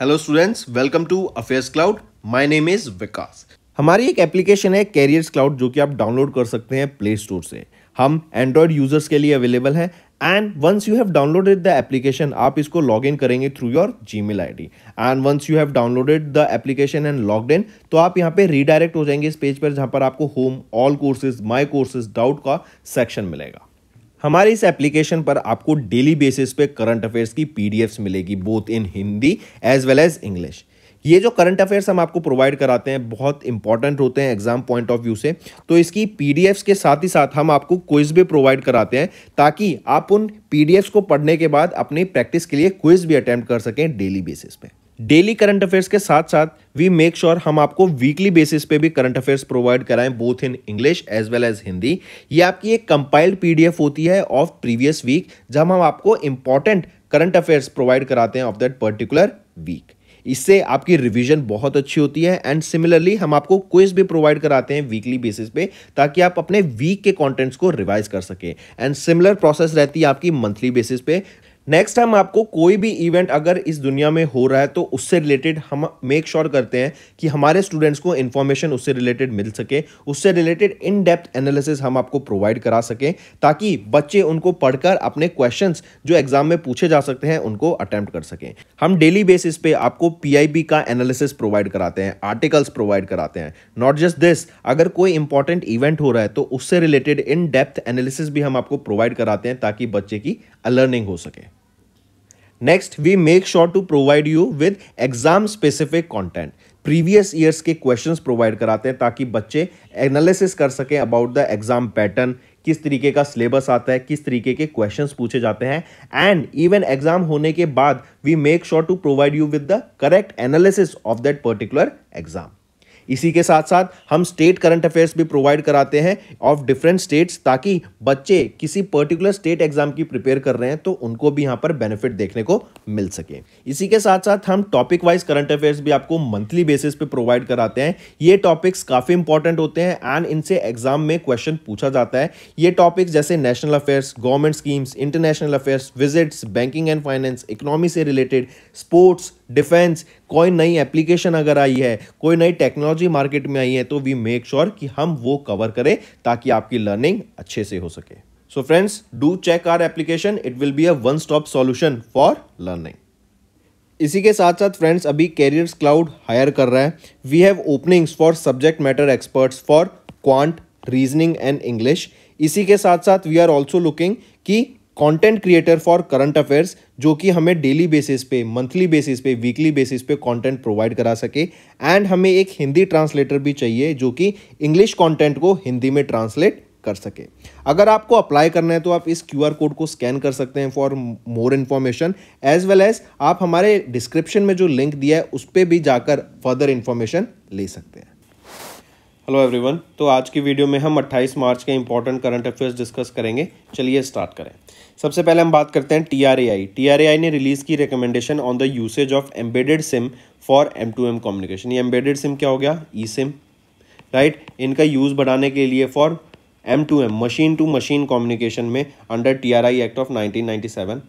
Hello students welcome to affairs cloud my name is Vikas हमारी एक application है carriers cloud जो कि आप डाउनलोड कर सकते हैं प्ले स्टोर से हम एंड्रॉयड यूजर्स के लिए अवेलेबल है and once you have downloaded the application आप इसको लॉग इन करेंगे through your Gmail I D and once you have downloaded the application and log in तो आप यहाँ पे रीडायरेक्ट हो जाएंगे इस पेज पर जहाँ पर आपको home all courses my courses doubt का सेक्शन मिलेगा हमारे इस एप्लीकेशन पर आपको डेली बेसिस पे करंट अफेयर्स की पीडीएफ्स मिलेगी both in Hindi as well as English ये जो करंट अफेयर्स हम आपको प्रोवाइड कराते हैं बहुत इंपॉर्टेंट होते हैं एग्जाम पॉइंट ऑफ व्यू से तो इसकी पीडीएफ्स के साथ ही साथ हम आपको क्विज भी प्रोवाइड कराते हैं ताकि आप उन पीडीएफ्स को पढ़ने के बाद अपनी प्रैक्टिस के लिए क्विज भी अटैम्प्ट कर सकें डेली बेसिस पर डेली करंट अफेयर्स के साथ साथ वी मेक श्योर हम आपको वीकली बेसिस पे भी करंट अफेयर्स प्रोवाइड कराएं both in English as well as Hindi ये आपकी एक कंपाइल्ड पीडीएफ होती है ऑफ प्रीवियस वीक जब हम आपको इंपॉर्टेंट करंट अफेयर्स प्रोवाइड कराते हैं ऑफ दैट पर्टिकुलर वीक इससे आपकी रिवीजन बहुत अच्छी होती है एंड सिमिलरली हम आपको क्विज भी प्रोवाइड कराते हैं वीकली बेसिस पे ताकि आप अपने वीक के कंटेंट्स को रिवाइज कर सकें एंड सिमिलर प्रोसेस रहती है आपकी मंथली बेसिस पे नेक्स्ट हम आपको कोई भी इवेंट अगर इस दुनिया में हो रहा है तो उससे रिलेटेड हम मेक श्योर sure करते हैं कि हमारे स्टूडेंट्स को इन्फॉर्मेशन उससे रिलेटेड मिल सके उससे रिलेटेड इन डेप्थ एनालिसिस हम आपको प्रोवाइड करा सकें ताकि बच्चे उनको पढ़कर अपने क्वेश्चंस जो एग्जाम में पूछे जा सकते हैं उनको अटैम्प्ट कर सकें हम डेली बेसिस पे आपको पी का एनालिसिस प्रोवाइड कराते हैं आर्टिकल्स प्रोवाइड कराते हैं नॉट जस्ट दिस अगर कोई इंपॉर्टेंट इवेंट हो रहा है तो उससे रिलेटेड इन डेप्थ एनालिसिस भी हम आपको प्रोवाइड कराते हैं ताकि बच्चे की अलर्निंग हो सके next we make sure to provide you with exam specific content previous years के क्वेश्चंस प्रोवाइड कराते हैं ताकि बच्चे एनालिसिस कर सकें अबाउट द एग्जाम पैटर्न किस तरीके का सिलेबस आता है किस तरीके के क्वेश्चंस पूछे जाते हैं एंड इवन एग्जाम होने के बाद we make sure to provide you with the correct analysis of that particular exam इसी के साथ साथ हम स्टेट करंट अफेयर्स भी प्रोवाइड कराते हैं ऑफ डिफरेंट स्टेट्स ताकि बच्चे किसी पर्टिकुलर स्टेट एग्जाम की प्रिपेयर कर रहे हैं तो उनको भी यहाँ पर बेनिफिट देखने को मिल सके इसी के साथ साथ हम टॉपिक वाइज करंट अफेयर्स भी आपको मंथली बेसिस पे प्रोवाइड कराते हैं ये टॉपिक्स काफ़ी इंपॉर्टेंट होते हैं एंड इनसे एग्जाम में क्वेश्चन पूछा जाता है ये टॉपिक्स जैसे national affairs government schemes international affairs visits banking and finance economy से रिलेटेड स्पोर्ट्स डिफेंस कोई नई एप्लीकेशन अगर आई है कोई नई टेक्नोलॉजी मार्केट में आई है तो वी मेक श्योर कि हम वो कवर करें ताकि आपकी लर्निंग अच्छे से हो सके so friends do check our application it will be a one stop solution for learning इसी के साथ साथ फ्रेंड्स अभी कैरियर्स क्लाउड हायर कर रहा है we have openings for subject matter experts for quant reasoning and English इसी के साथ साथ वी आर ऑल्सो लुकिंग कि content creator for current affairs जो कि हमें डेली बेसिस पे मंथली बेसिस पे वीकली बेसिस पे कंटेंट प्रोवाइड करा सके एंड हमें एक हिंदी ट्रांसलेटर भी चाहिए जो कि इंग्लिश कंटेंट को हिंदी में ट्रांसलेट कर सके अगर आपको अप्लाई करना है तो आप इस क्यू कोड को स्कैन कर सकते हैं for more information as well as आप हमारे डिस्क्रिप्शन में जो लिंक दिया है उस पर भी जाकर फर्दर इन्फॉर्मेशन ले सकते हैं हेलो एवरीवन तो आज की वीडियो में हम 28 मार्च के इंपॉर्टेंट करंट अफेयर्स डिस्कस करेंगे चलिए स्टार्ट करें सबसे पहले हम बात करते हैं टीआरएआई टीआरएआई ने रिलीज़ की recommendation on the usage of embedded SIM for M to M communication ये एम्बेडेड सिम क्या हो गया ई सिम राइट इनका यूज़ बढ़ाने के लिए for M to M machine to machine communication में under T R I act of nineteen ninety seven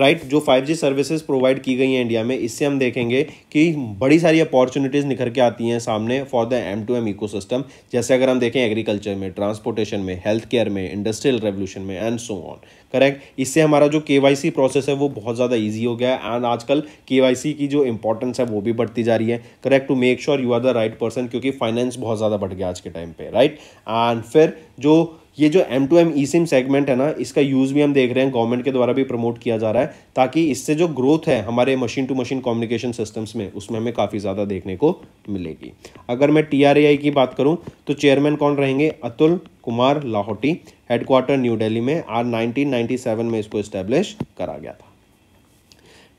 right जो फाइव जी सर्विसेज प्रोवाइड की गई हैं इंडिया में इससे हम देखेंगे कि बड़ी सारी अपॉर्चुनिटीज़ निखर के आती हैं सामने for the M to M ecosystem जैसे अगर हम देखें एग्रीकल्चर में ट्रांसपोर्टेशन में हेल्थ केयर में इंडस्ट्रियल रेवोल्यूशन में एंड सो ऑन करेक्ट इससे हमारा जो के प्रोसेस है वो बहुत ज़्यादा ईजी हो गया है एंड आजकल के की जो इंपॉर्टेंस है वो भी बढ़ती जा रही है correct to make sure you are the right person क्योंकि फाइनेंस बहुत ज़्यादा बढ़ गया आज के टाइम पर राइट एंड फिर जो ये जो M to M E SIM segment है ना इसका यूज़ भी हम देख रहे हैं गवर्नमेंट के द्वारा भी प्रमोट किया जा रहा है ताकि इससे जो ग्रोथ है हमारे machine to machine communication systems में उसमें हमें काफ़ी ज़्यादा देखने को मिलेगी अगर मैं टी आई की बात करूँ तो चेयरमैन कौन रहेंगे अतुल कुमार लाहौटी हेडक्वार्टर न्यू डेली में आज नाइनटीन में इसको इस्टेब्लिश करा गया था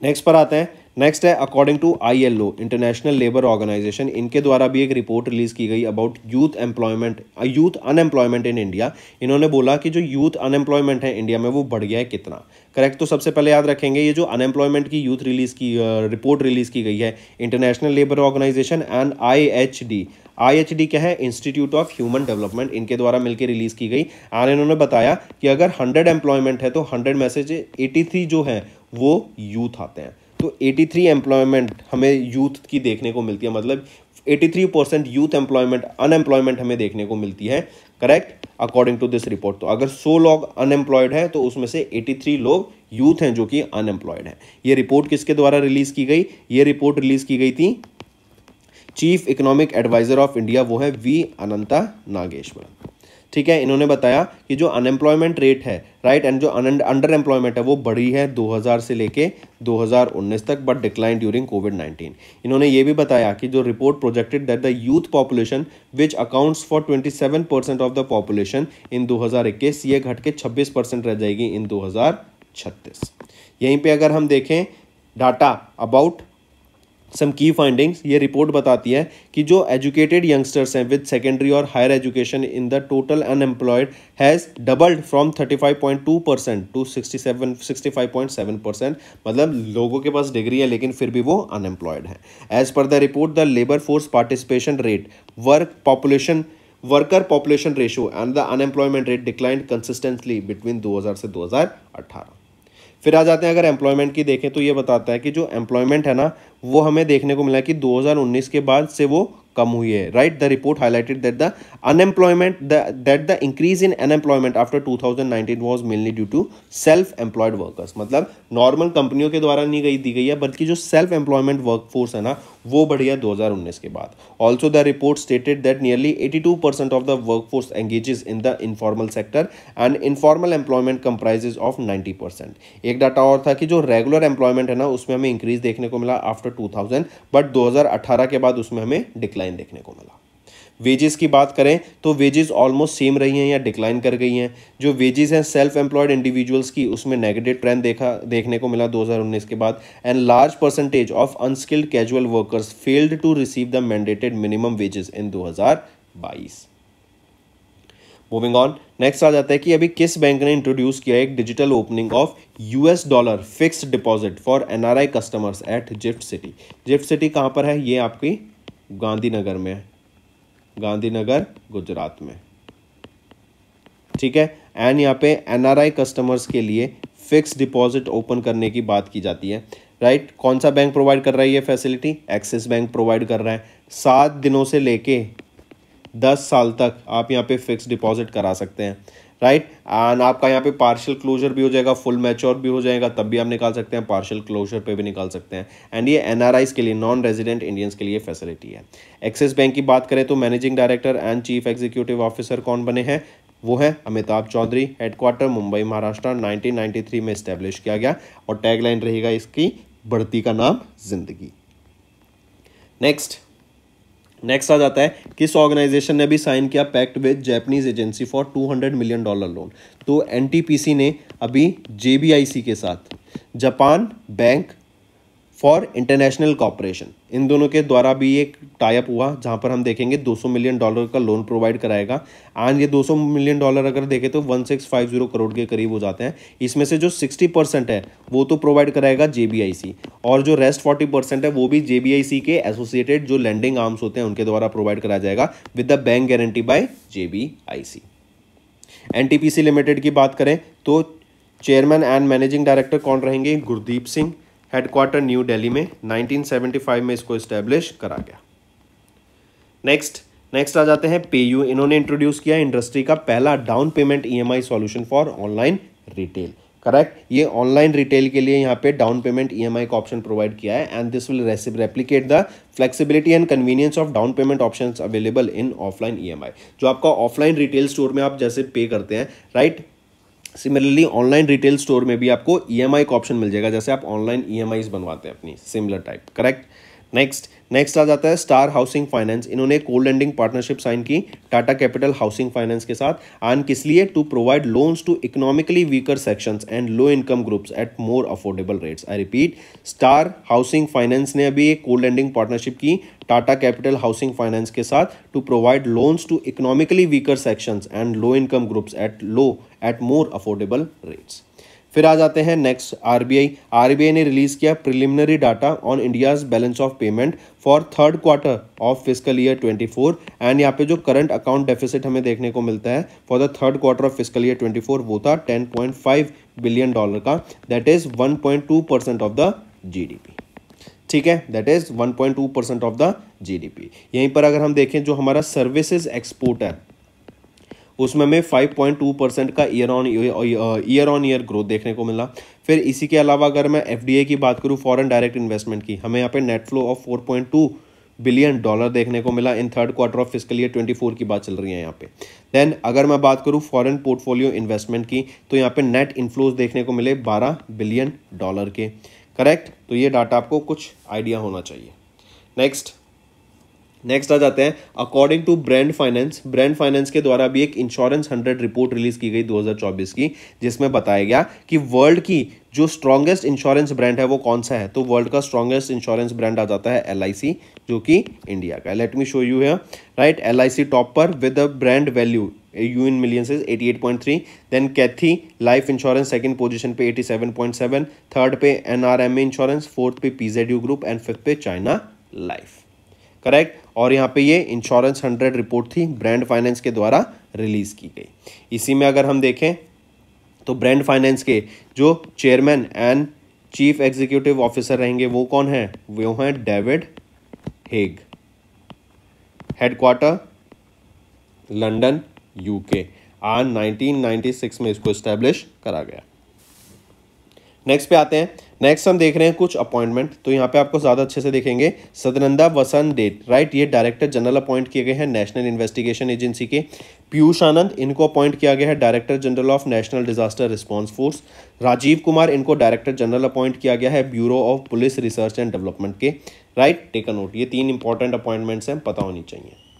नेक्स्ट पर आते हैं नेक्स्ट है according to ILO international labour organization इनके द्वारा भी एक रिपोर्ट रिलीज की गई about youth employment youth unemployment in India इन्होंने बोला कि जो यूथ अनएम्प्लॉयमेंट है इंडिया में वो बढ़ गया है कितना करेक्ट तो सबसे पहले याद रखेंगे ये जो अनएम्प्लॉयमेंट की यूथ रिलीज की रिपोर्ट रिलीज की गई है international labour organization and I D क्या है इंस्टीट्यूट ऑफ ह्यूमन डेवलपमेंट इनके द्वारा मिलकर रिलीज की गई और इन्होंने बताया कि अगर हंड्रेड एम्प्लॉयमेंट है तो हंड्रेड मैसेज एटी थ्री जो है वो यूथ आते हैं तो 83 एम्प्लॉयमेंट हमें यूथ की देखने को मिलती है मतलब 83 परसेंट यूथ एम्प्लॉयमेंट अनएम्प्लॉयमेंट हमें देखने को मिलती है correct according to this report तो अगर 100 लोग अनएम्प्लॉयड हैं तो उसमें से 83 लोग यूथ हैं जो कि अनएम्प्लॉयड हैं ये रिपोर्ट किसके द्वारा रिलीज़ की गई ये रिपोर्ट रिलीज़ की गई थी chief economic adviser of India वो है वी अनंता नागेश्वर ठीक है इन्होंने बताया कि जो अनएम्प्लॉयमेंट रेट है राइट एंड जो अंडर एम्प्लॉयमेंट है वो बढ़ी है 2000 से लेके 2019 तक बट डिक्लाइन ड्यूरिंग कोविड 19 इन्होंने ये भी बताया कि जो report projected that the youth population which accounts for 27 percent of the population in 2021 ये घट के 26 परसेंट रह जाएगी इन दो यहीं पर अगर हम देखें डाटा अबाउट सम की फाइंडिंग्स ये रिपोर्ट बताती है कि जो एजुकेटेड यंगस्टर्स हैं विद सेकेंडरी और higher education in the total unemployed has doubled from 35.2 percent to 67 65.7 percent मतलब लोगों के पास डिग्री है लेकिन फिर भी वो अनएम्प्लॉयड हैं as per the report the labour force participation rate work population worker population ratio and the unemployment rate declined consistently between हज़ार से अट्ठारह फिर आ जाते हैं अगर एम्प्लॉयमेंट की देखें तो ये बताता है कि जो एम्प्लॉयमेंट है ना वो हमें देखने को मिला कि 2019 के बाद से वो कम हुई है right the report highlighted that the unemployment that the increase in unemployment after 2019 was mainly due to self employed workers मतलब नॉर्मल कंपनियों के द्वारा नहीं गई दी गई है बल्कि जो सेल्फ एम्प्लॉयमेंट वर्कफोर्स है ना वो बढ़िया उन्नीस के बाद also the report stated that nearly eighty two percent of the work force engages in the informal sector and informal employment comprises of ninety percent एक डाटा और था कि जो रेगुलर एम्प्लॉयमेंट है ना उसमें हमें इंक्रीज देखने को मिला आफ्टर टू थाउजेंड बट दो हजार अठारह के बाद उसमें हमें डिक्लाइन देखने को मिला वेजेस की बात करें तो वेजेस ऑलमोस्ट सेम रही हैं या डिक्लाइन कर गई हैं जो वेजेस हैं सेल्फ एम्प्लॉयड इंडिविजुअल्स की उसमें नेगेटिव ट्रेंड देखा देखने को मिला 2019 के बाद and large percentage of unskilled casual workers failed to receive the mandated minimum wages in 2022 moving on next आ जाता है कि अभी किस बैंक ने इंट्रोड्यूस किया एक digital opening of US dollar fixed deposit for NRI customers at gift City GIFT City कहाँ पर है ये आपकी गांधीनगर में है गांधीनगर गुजरात में ठीक है एंड यहाँ पे एनआरआई कस्टमर्स के लिए फिक्स डिपॉजिट ओपन करने की बात की जाती है राइट right? कौन सा बैंक प्रोवाइड कर रहा है ये फैसिलिटी एक्सिस बैंक प्रोवाइड कर रहा है सात दिनों से लेके दस साल तक आप यहाँ पे फिक्स डिपॉजिट करा सकते हैं राइट एंड आपका यहाँ पे पार्शियल क्लोजर भी हो जाएगा फुल मैच्योर भी हो जाएगा तब भी आप निकाल सकते हैं पार्शियल क्लोजर पे भी निकाल सकते हैं एंड ये एनआरआईज के लिए नॉन रेजिडेंट इंडियंस के लिए फैसिलिटी है एक्सिस बैंक की बात करें तो managing director and chief executive officer कौन बने हैं वो है अमिताभ चौधरी हेडक्वार्टर मुंबई महाराष्ट्र 1993 में स्टैब्लिश किया गया और टैगलाइन रहेगा इसकी बढ़ती का नाम जिंदगी नेक्स्ट नेक्स्ट आ जाता है किस ऑर्गेनाइजेशन ने भी साइन किया pact with Japanese agency for 200 million dollar loan तो एनटीपीसी ने अभी जेबीआईसी के साथ Japan Bank for International Cooperation इन दोनों के द्वारा भी एक टाइप हुआ जहाँ पर हम देखेंगे 200 मिलियन डॉलर का लोन प्रोवाइड कराएगा एंड ये 200 मिलियन डॉलर अगर देखें तो 1650 करोड़ के करीब हो जाते हैं इसमें से जो 60 परसेंट है वो तो प्रोवाइड कराएगा जे और जो रेस्ट 40 परसेंट है वो भी जे के एसोसिएटेड जो लैंडिंग आर्म्स होते हैं उनके द्वारा प्रोवाइड कराया जाएगा with the bank guarantee by J NTPC limited की बात करें तो चेयरमैन एंड मैनेजिंग डायरेक्टर कौन रहेंगे गुरदीप सिंह हेडक्वार्टर न्यू दिल्ली में 1975 में इसको इस्टेब्लिश करा गया नेक्स्ट नेक्स्ट आ जाते हैं पेयू इन्होंने इंट्रोड्यूस किया इंडस्ट्री का पहला down payment EMI solution for online retail correct ये ऑनलाइन रिटेल के लिए यहाँ पे डाउन पेमेंट ईएमआई का ऑप्शन प्रोवाइड किया है and this will replicate the flexibility and convenience of down payment options available in offline EMI जो आपका ऑफलाइन रिटेल स्टोर में आप जैसे पे करते हैं right similarly online retail store में भी आपको ई e का ऑप्शन मिल जाएगा जैसे आप ऑनलाइन ई e बनवाते हैं अपनी similar type correct next next आ जाता है स्टार हाउसिंग फाइनेंस इन्होंने कोल्ड लैंडिंग पार्टनरशिप साइन की टाटा कैपिटल हाउसिंग फाइनेंस के साथ एंड किस लिए to provide loans to economically weaker sections and low income groups at more affordable rates I repeat Star Housing Finance ने अभी एक cold colending partnership की Tata Capital Housing finance के साथ to provide loans to economically weaker sections and low income groups at low at more affordable rates फिर आ जाते हैं नेक्स्ट आरबीआई आरबीआई ने रिलीज़ किया preliminary data on India's balance of payment for third quarter of fiscal year 24 and यहाँ पे जो current account deficit हमें देखने को मिलता है for the third quarter of fiscal year 24 वो था 10.5 बिलियन डॉलर का that is 1.2 percent of the GDP ठीक है that is 1.2 percent of the GDP यहीं पर अगर हम देखें जो हमारा सर्विसेज एक्सपोर्ट है उसमें हमें 5.2 परसेंट का year on year on year growth देखने को मिला फिर इसी के अलावा अगर मैं एफ की बात करूँ फॉरेन डायरेक्ट इन्वेस्टमेंट की हमें यहाँ पे net flow of 4.2 billion dollar देखने को मिला in third quarter of physical year 24 की बात चल रही है यहाँ पे देन अगर मैं बात करूँ फॉरेन पोर्टफोलियो इन्वेस्टमेंट की तो यहाँ पे नेट इन्फ्लोज देखने को मिले बारह बिलियन डॉलर के करेक्ट तो ये डाटा आपको कुछ आइडिया होना चाहिए नेक्स्ट नेक्स्ट आ जाते हैं according to Brand Finance Brand Finance के द्वारा भी एक इंश्योरेंस हंड्रेड रिपोर्ट रिलीज की गई 2024 की जिसमें बताया गया कि वर्ल्ड की जो स्ट्रांगेस्ट इंश्योरेंस ब्रांड है वो कौन सा है तो वर्ल्ड का स्ट्रांगेस्ट इंश्योरेंस ब्रांड आ जाता है एल जो कि इंडिया का लेट मी शो यू है राइट एल टॉप पर with a brand value you in millions is three then Cathay Life Insurance second position पे eighty seven point seven third पे A insurance fourth पे PZ group and fifth पे China Life correct और यहाँ पे ये insurance hundred report थी Brand Finance के द्वारा रिलीज़ की गई इसी में अगर हम देखें तो ब्रांड फाइनेंस के जो chairman and chief executive officer रहेंगे वो कौन है वो हैं David Haigh headquarter London UK on 1996 में इसको इस्टेब्लिश करा गया नेक्स्ट पे आते हैं नेक्स्ट हम देख रहे हैं कुछ अपॉइंटमेंट तो यहाँ पे आपको ज़्यादा अच्छे से देखेंगे सदनंदा वसन डेट राइट ये डायरेक्टर जनरल अपॉइंट किए गए हैं नेशनल इन्वेस्टिगेशन एजेंसी के पीयूष आनंद इनको अपॉइंट किया गया है director general of National Disaster Response Force Rajiv Kumar इनको डायरेक्टर जनरल अपॉइंट किया गया है Bureau of Police Research and development के राइट टेकन नोट ये तीन इंपॉर्टेंट अपॉइंटमेंट्स हैं पता होनी चाहिए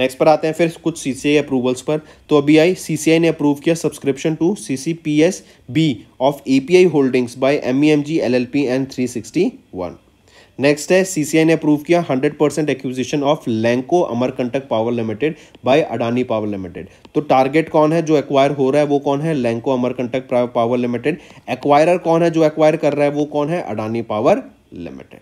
नेक्स्ट पर आते हैं फिर कुछ सी अप्रूवल्स पर तो अभी आई सी ने अप्रूव किया subscription to C C P S B of A P I holdings by M E M G L L P and three sixty one next है सीसीआई ने अप्रूव किया 100 percent acquisition of Lanco Amarkantak power limited by Adani power limited तो target कौन है जो acquire हो रहा है वो कौन है Lanco Amarkantak power limited acquirer कौन है जो एक्वायर कर रहा है वो कौन है Adani power limited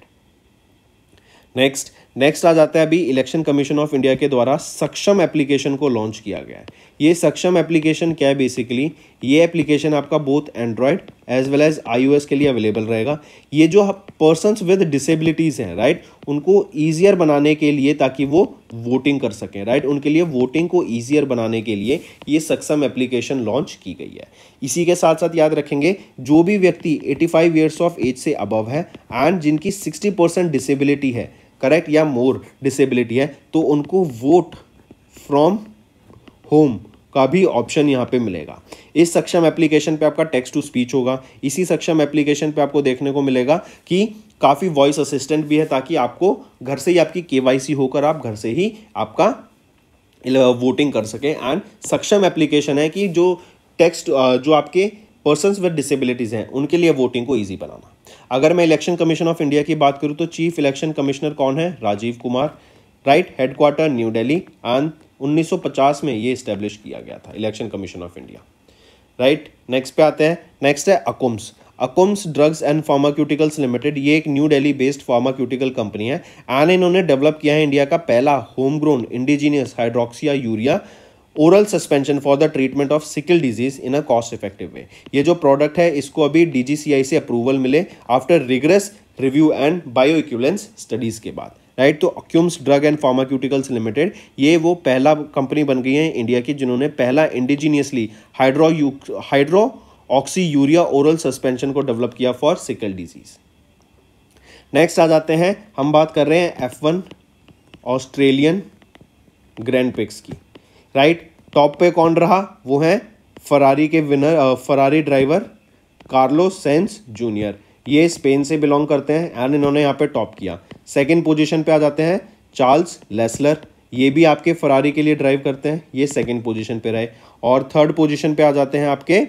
next next आ जाता है अभी इलेक्शन कमीशन ऑफ इंडिया के द्वारा सक्षम एप्लीकेशन को लॉन्च किया गया है ये सक्षम एप्लीकेशन क्या है बेसिकली ये एप्लीकेशन आपका both Android as well as I के लिए अवेलेबल रहेगा ये जो पर्सन विद डिसेबिलिटीज़ हैं राइट उनको ईजियर बनाने के लिए ताकि वो वोटिंग कर सकें राइट उनके लिए वोटिंग को ईजियर बनाने के लिए ये सक्षम एप्लीकेशन लॉन्च की गई है इसी के साथ साथ याद रखेंगे जो भी व्यक्ति 85 फाइव ईयर्स ऑफ एज से अबव है एंड जिनकी 60 परसेंट डिसेबिलिटी है करेक्ट या मोर डिसेबिलिटी है तो उनको वोट फ्रॉम होम का भी ऑप्शन यहाँ पे मिलेगा इस सक्षम एप्लीकेशन पे आपका टेक्स्ट टू स्पीच होगा इसी सक्षम एप्लीकेशन पे आपको देखने को मिलेगा कि काफ़ी वॉइस असिस्टेंट भी है ताकि आपको घर से ही आपकी के होकर आप घर से ही आपका वोटिंग कर सकें एंड सक्षम एप्लीकेशन है कि जो टेक्स्ट जो आपके पर्सन विद डिसेबिलिटीज़ हैं उनके लिए वोटिंग को ईजी बनाना अगर मैं इलेक्शन कमीशन ऑफ इंडिया की बात करूँ तो चीफ इलेक्शन कमिश्नर कौन है Rajiv Kumar right headquarter New Delhi and 1950 में ये स्टेब्लिश किया गया था Election commission of India right next पे आते हैं नेक्स्ट है Akums Akums drugs and pharmaceuticals limited ये एक New Delhi based pharmaceutical company है एंड इन्होंने डेवलप किया है इंडिया का पहला home grown indigenous hydroxyurea oral suspension for the treatment of sickle disease in a cost effective way ये जो प्रोडक्ट है इसको अभी डीजीसीआई से अप्रूवल मिले after rigorous review and bioequivalence studies के बाद राइट तो Akums drug and pharmaceuticals limited ये वो पहला कंपनी बन गई है इंडिया की जिन्होंने पहला indigenously hydro hydro oxy urea oral suspension को डेवलप किया फॉर सिकल डिजीज नेक्स्ट आ जाते हैं हम बात कर रहे हैं F one Australian Grand Prix की राइट टॉप पे कौन रहा वो है फरारी के winner Ferrari driver Carlos Sainz junior ये स्पेन से बिलोंग करते हैं एंड इन्होंने यहाँ पे टॉप किया सेकंड पोजीशन पे आ जाते हैं चार्ल्स लेस्लर ये भी आपके फरारी के लिए ड्राइव करते हैं ये सेकंड पोजीशन पे रहे और थर्ड पोजीशन पे आ जाते हैं आपके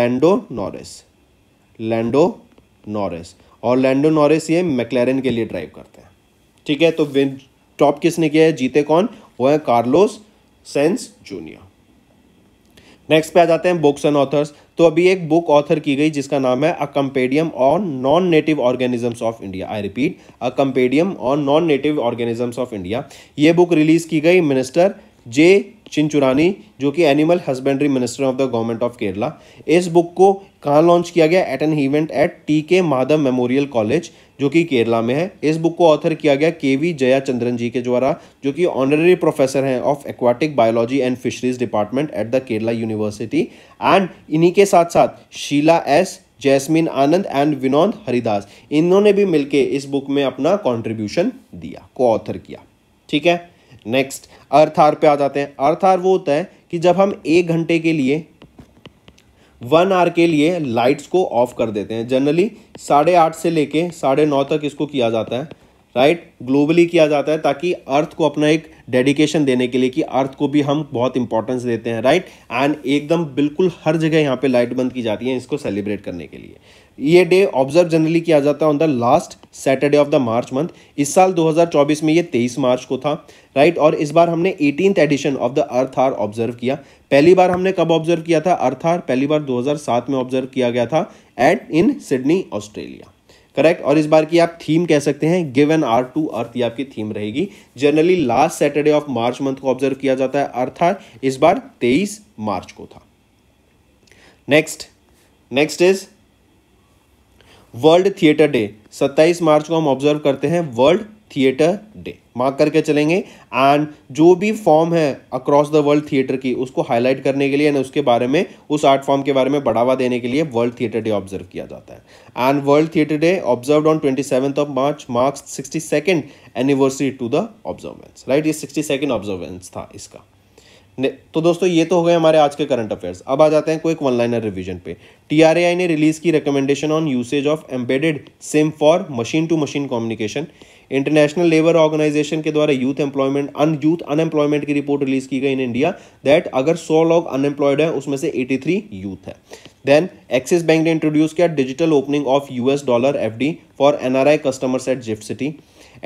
लैंडो नॉरिस लैंडो नॉरिस और लैंडो नॉरिस ये मैकलैरन के लिए ड्राइव करते हैं ठीक है तो टॉप किसने किया है जीते कौन वो है कार्लोस सेंस जूनियर नेक्स्ट पे आ जाते हैं बुक्स एंड ऑथर्स तो अभी एक बुक ऑथर की गई जिसका नाम है a compendium on non native organisms of India I repeat a compendium on non native organisms of India ये बुक रिलीज की गई मिनिस्टर जे चिंचुरानी जो कि animal husbandry minister of the government of Kerala इस बुक को कहाँ लॉन्च किया गया at an event at T K Madhava memorial college जो कि केरला में है इस बुक को ऑथर किया गया के वी जयाचंद्रन जी के द्वारा जो कि ऑनररी प्रोफेसर हैं of aquatic biology and fisheries department at the Kerala university and इन्हीं के साथ साथ शीला एस जैस्मिन आनंद एंड विनोद हरिदास इन्होंने भी मिलकर इस बुक में अपना कॉन्ट्रीब्यूशन दिया को ऑथर किया ठीक है नेक्स्ट अर्थार पे आ जाते हैं अर्थार वो होता है कि जब हम एक घंटे के लिए वन आर के लिए लाइट्स को ऑफ कर देते हैं जनरली साढ़े आठ से लेके साढ़े नौ तक इसको किया जाता है राइट ग्लोबली किया जाता है ताकि अर्थ को अपना एक डेडिकेशन देने के लिए कि अर्थ को भी हम बहुत इंपॉर्टेंस देते हैं राइट एंड एकदम बिल्कुल हर जगह यहाँ पे लाइट बंद की जाती है इसको सेलिब्रेट करने के लिए ये डे ऑब्जर्व जनरली किया जाता है on the last Saturday of the March month इस साल 2024 में ये 23 मार्च को था राइट right? और इस बार हमने eighteen edition of the Earth Hour observe किया पहली बार हमने कब ऑब्जर्व किया था अर्थ आर पहली बार 2007 में ऑब्जर्व किया गया था at in Sydney Australia correct और इस बार की आप थीम कह सकते हैं give an hour to earth ये आपकी थीम रहेगी generally last Saturday of March month को ऑब्जर्व किया जाता है अर्थ आर इस बार 23 मार्च को था next next is World Theatre Day 27 March को हम ऑब्जर्व करते हैं वर्ल्ड थिएटर डे मार्क करके चलेंगे एंड जो भी फॉर्म है अक्रॉस द वर्ल्ड थिएटर की उसको हाईलाइट करने के लिए एंड उसके बारे में उस आर्ट फॉर्म के बारे में बढ़ावा देने के लिए वर्ल्ड थिएटर डे ऑब्जर्व किया जाता है and World Theatre Day observe on twenty seven of March marks sixty second anniversary to the observance right ये सिक्सटी सेकेंड ऑब्जर्वेंस था इसका तो दोस्तों ये तो हो गए हमारे आज के करंट अफेयर्स अब आ जाते हैं कोई वन लाइनर रिविजन पे टी ने रिलीज की recommendation on usage of embedded SIM for machine to machine communication International labour Organization के द्वारा youth employment un youth unemployment की रिपोर्ट रिलीज की गई इन इंडिया दैट अगर 100 लोग अनएम्प्लॉयड हैं उसमें से 83 यूथ है देन एक्सिस बैंक ने इंट्रोड्यूस किया digital opening of US dollar FD for NRI customers at gift City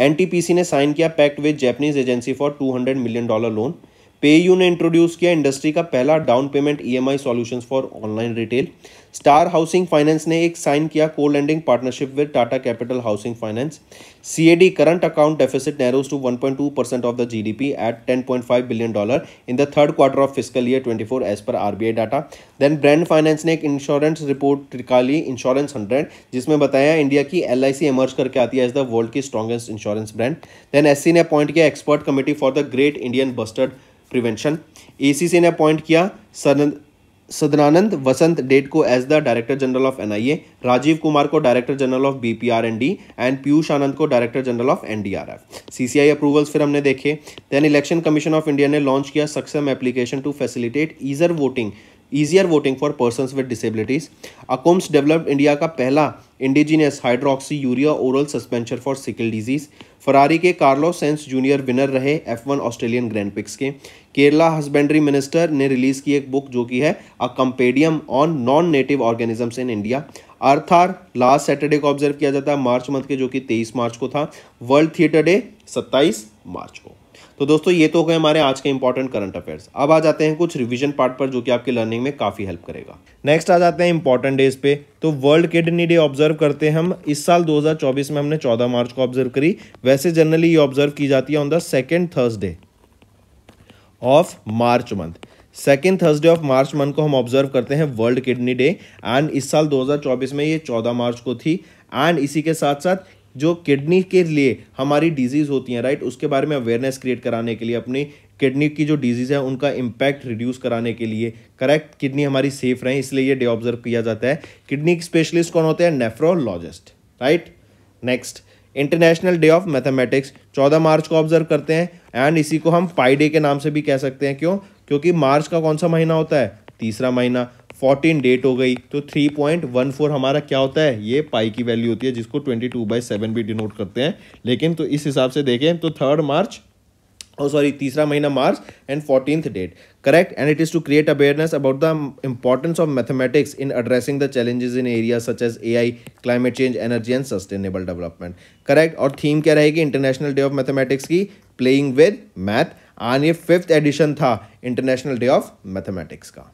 NTPC ने साइन किया pact with Japanese agency for two million dollar loan PayU ने इंट्रोड्यूस किया इंडस्ट्री का पहला down payment EMI solutions for online retail Star Housing Finance ने एक sign किया colending partnership with Tata Capital Housing Finance CAD current account deficit narrows to 1.2 percent of the GDP at 10.5 billion dollar in the third quarter of fiscal year 24 as per RBI data then Brand Finance ने एक insurance report निकाली insurance hundred जिसमें बताया India की L emerge करके आती है as the world की strongest insurance brand then S ने अपॉइंट किया expert committee for the great Indian bustard prevention ACC ने अपॉइंट किया सदनानंद वसंत डेट को as the director general of NIA Rajiv Kumar को director general of BPRND and Piyush Anand को director general of NDRF CCI approvals फिर हमने देखे then Election commission of India ने launch किया Saksham application to facilitate easier voting easier voting for person with disabilities Akums developed India का पहला indigenous hydroxy urea oral suspension for sickle disease Ferrari के Carlos Sainz junior winner रहे F one Australian Grand Prix के Kerala husbandry minister ने release की एक book जो कि है a compendium on non native organisms in India earth hour last Saturday को ऑब्जर्व किया जाता है मार्च मंथ के जो कि तेईस मार्च को था वर्ल्ड थिएटर डे सत्ताईस मार्च को तो दोस्तों ये तो हो गए हमारे आज के इंपॉर्टेंट करंट अफेयर्स अब आ जाते हैं कुछ रिविजन पार्ट पर जो कि आपके लर्निंग में काफ़ी हेल्प करेगा नेक्स्ट आ जाते हैं इंपॉर्टेंट डेज पे तो वर्ल्ड किडनी डे ऑब्जर्व करते हैं हम इस साल 2024 में हमने 14 मार्च को ऑब्जर्व करी वैसे जनरली ये ऑब्जर्व की जाती है on the second Thursday of March month second Thursday of March month को हम ऑब्जर्व करते हैं वर्ल्ड किडनी डे एंड इस साल 2024 में ये 14 मार्च को थी एंड इसी के साथ साथ जो किडनी के लिए हमारी डिजीज़ होती हैं राइट उसके बारे में अवेयरनेस क्रिएट कराने के लिए अपनी किडनी की जो डिजीज़ है उनका इम्पैक्ट रिड्यूस कराने के लिए करेक्ट किडनी हमारी सेफ रहें इसलिए ये डे ऑब्जर्व किया जाता है किडनी स्पेशलिस्ट कौन होते हैं nephrologist right next international day of mathematics चौदह मार्च को ऑब्जर्व करते हैं एंड इसी को हम पाई डे के नाम से भी कह सकते हैं क्यों क्योंकि मार्च का कौन सा महीना होता है तीसरा महीना फोर्टीन डेट हो गई तो थ्री पॉइंट वन फोर हमारा क्या होता है ये पाई की वैल्यू होती है जिसको ट्वेंटी टू बाई सेवन भी डिनोट करते हैं लेकिन तो इस हिसाब से देखें तो थर्ड मार्च और सॉरी तीसरा महीना March and fourteenth date and it is to create awareness about the importance of mathematics in in the challenges in area such as A I climate change energy and sustainable development correct और theme क्या रहेगी international day of mathematics की playing with math आज ये fifth edition था international day of mathematics का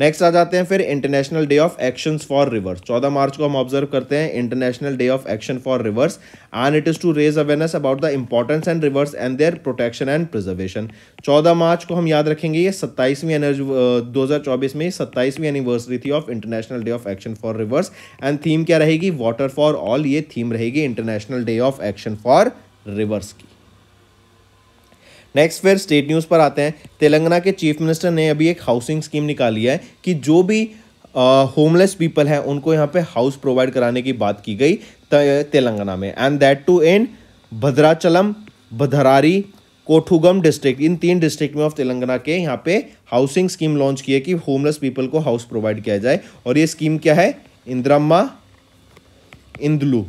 next आ जाते हैं फिर international day of action for rivers चौदह मार्च को हम ऑब्जर्व करते हैं international day of action for rivers and it is to raise awareness about the importance and rivers and their protection and preservation चौदह मार्च को हम याद रखेंगे ये सत्ताईसवीं दो हजार चौबीस में सत्ताईसवीं एनिवर्सरी थी of international day of action for rivers and theme क्या रहेगी वाटर फॉर ऑल ये थीम रहेगी international day of action for rivers की नेक्स्ट फिर स्टेट न्यूज़ पर आते हैं तेलंगाना के चीफ मिनिस्टर ने अभी एक हाउसिंग स्कीम निकाली है कि जो भी होमलेस पीपल हैं उनको यहाँ पे हाउस प्रोवाइड कराने की बात की गई तेलंगाना में and that to in Bhadrachalam Bhadradri Kothagudem district in तीन डिस्ट्रिक्ट में ऑफ तेलंगाना के यहाँ पे हाउसिंग स्कीम लॉन्च की है कि होमलेस पीपल को हाउस प्रोवाइड किया जाए और ये स्कीम क्या है इंद्रम्मा इंदलू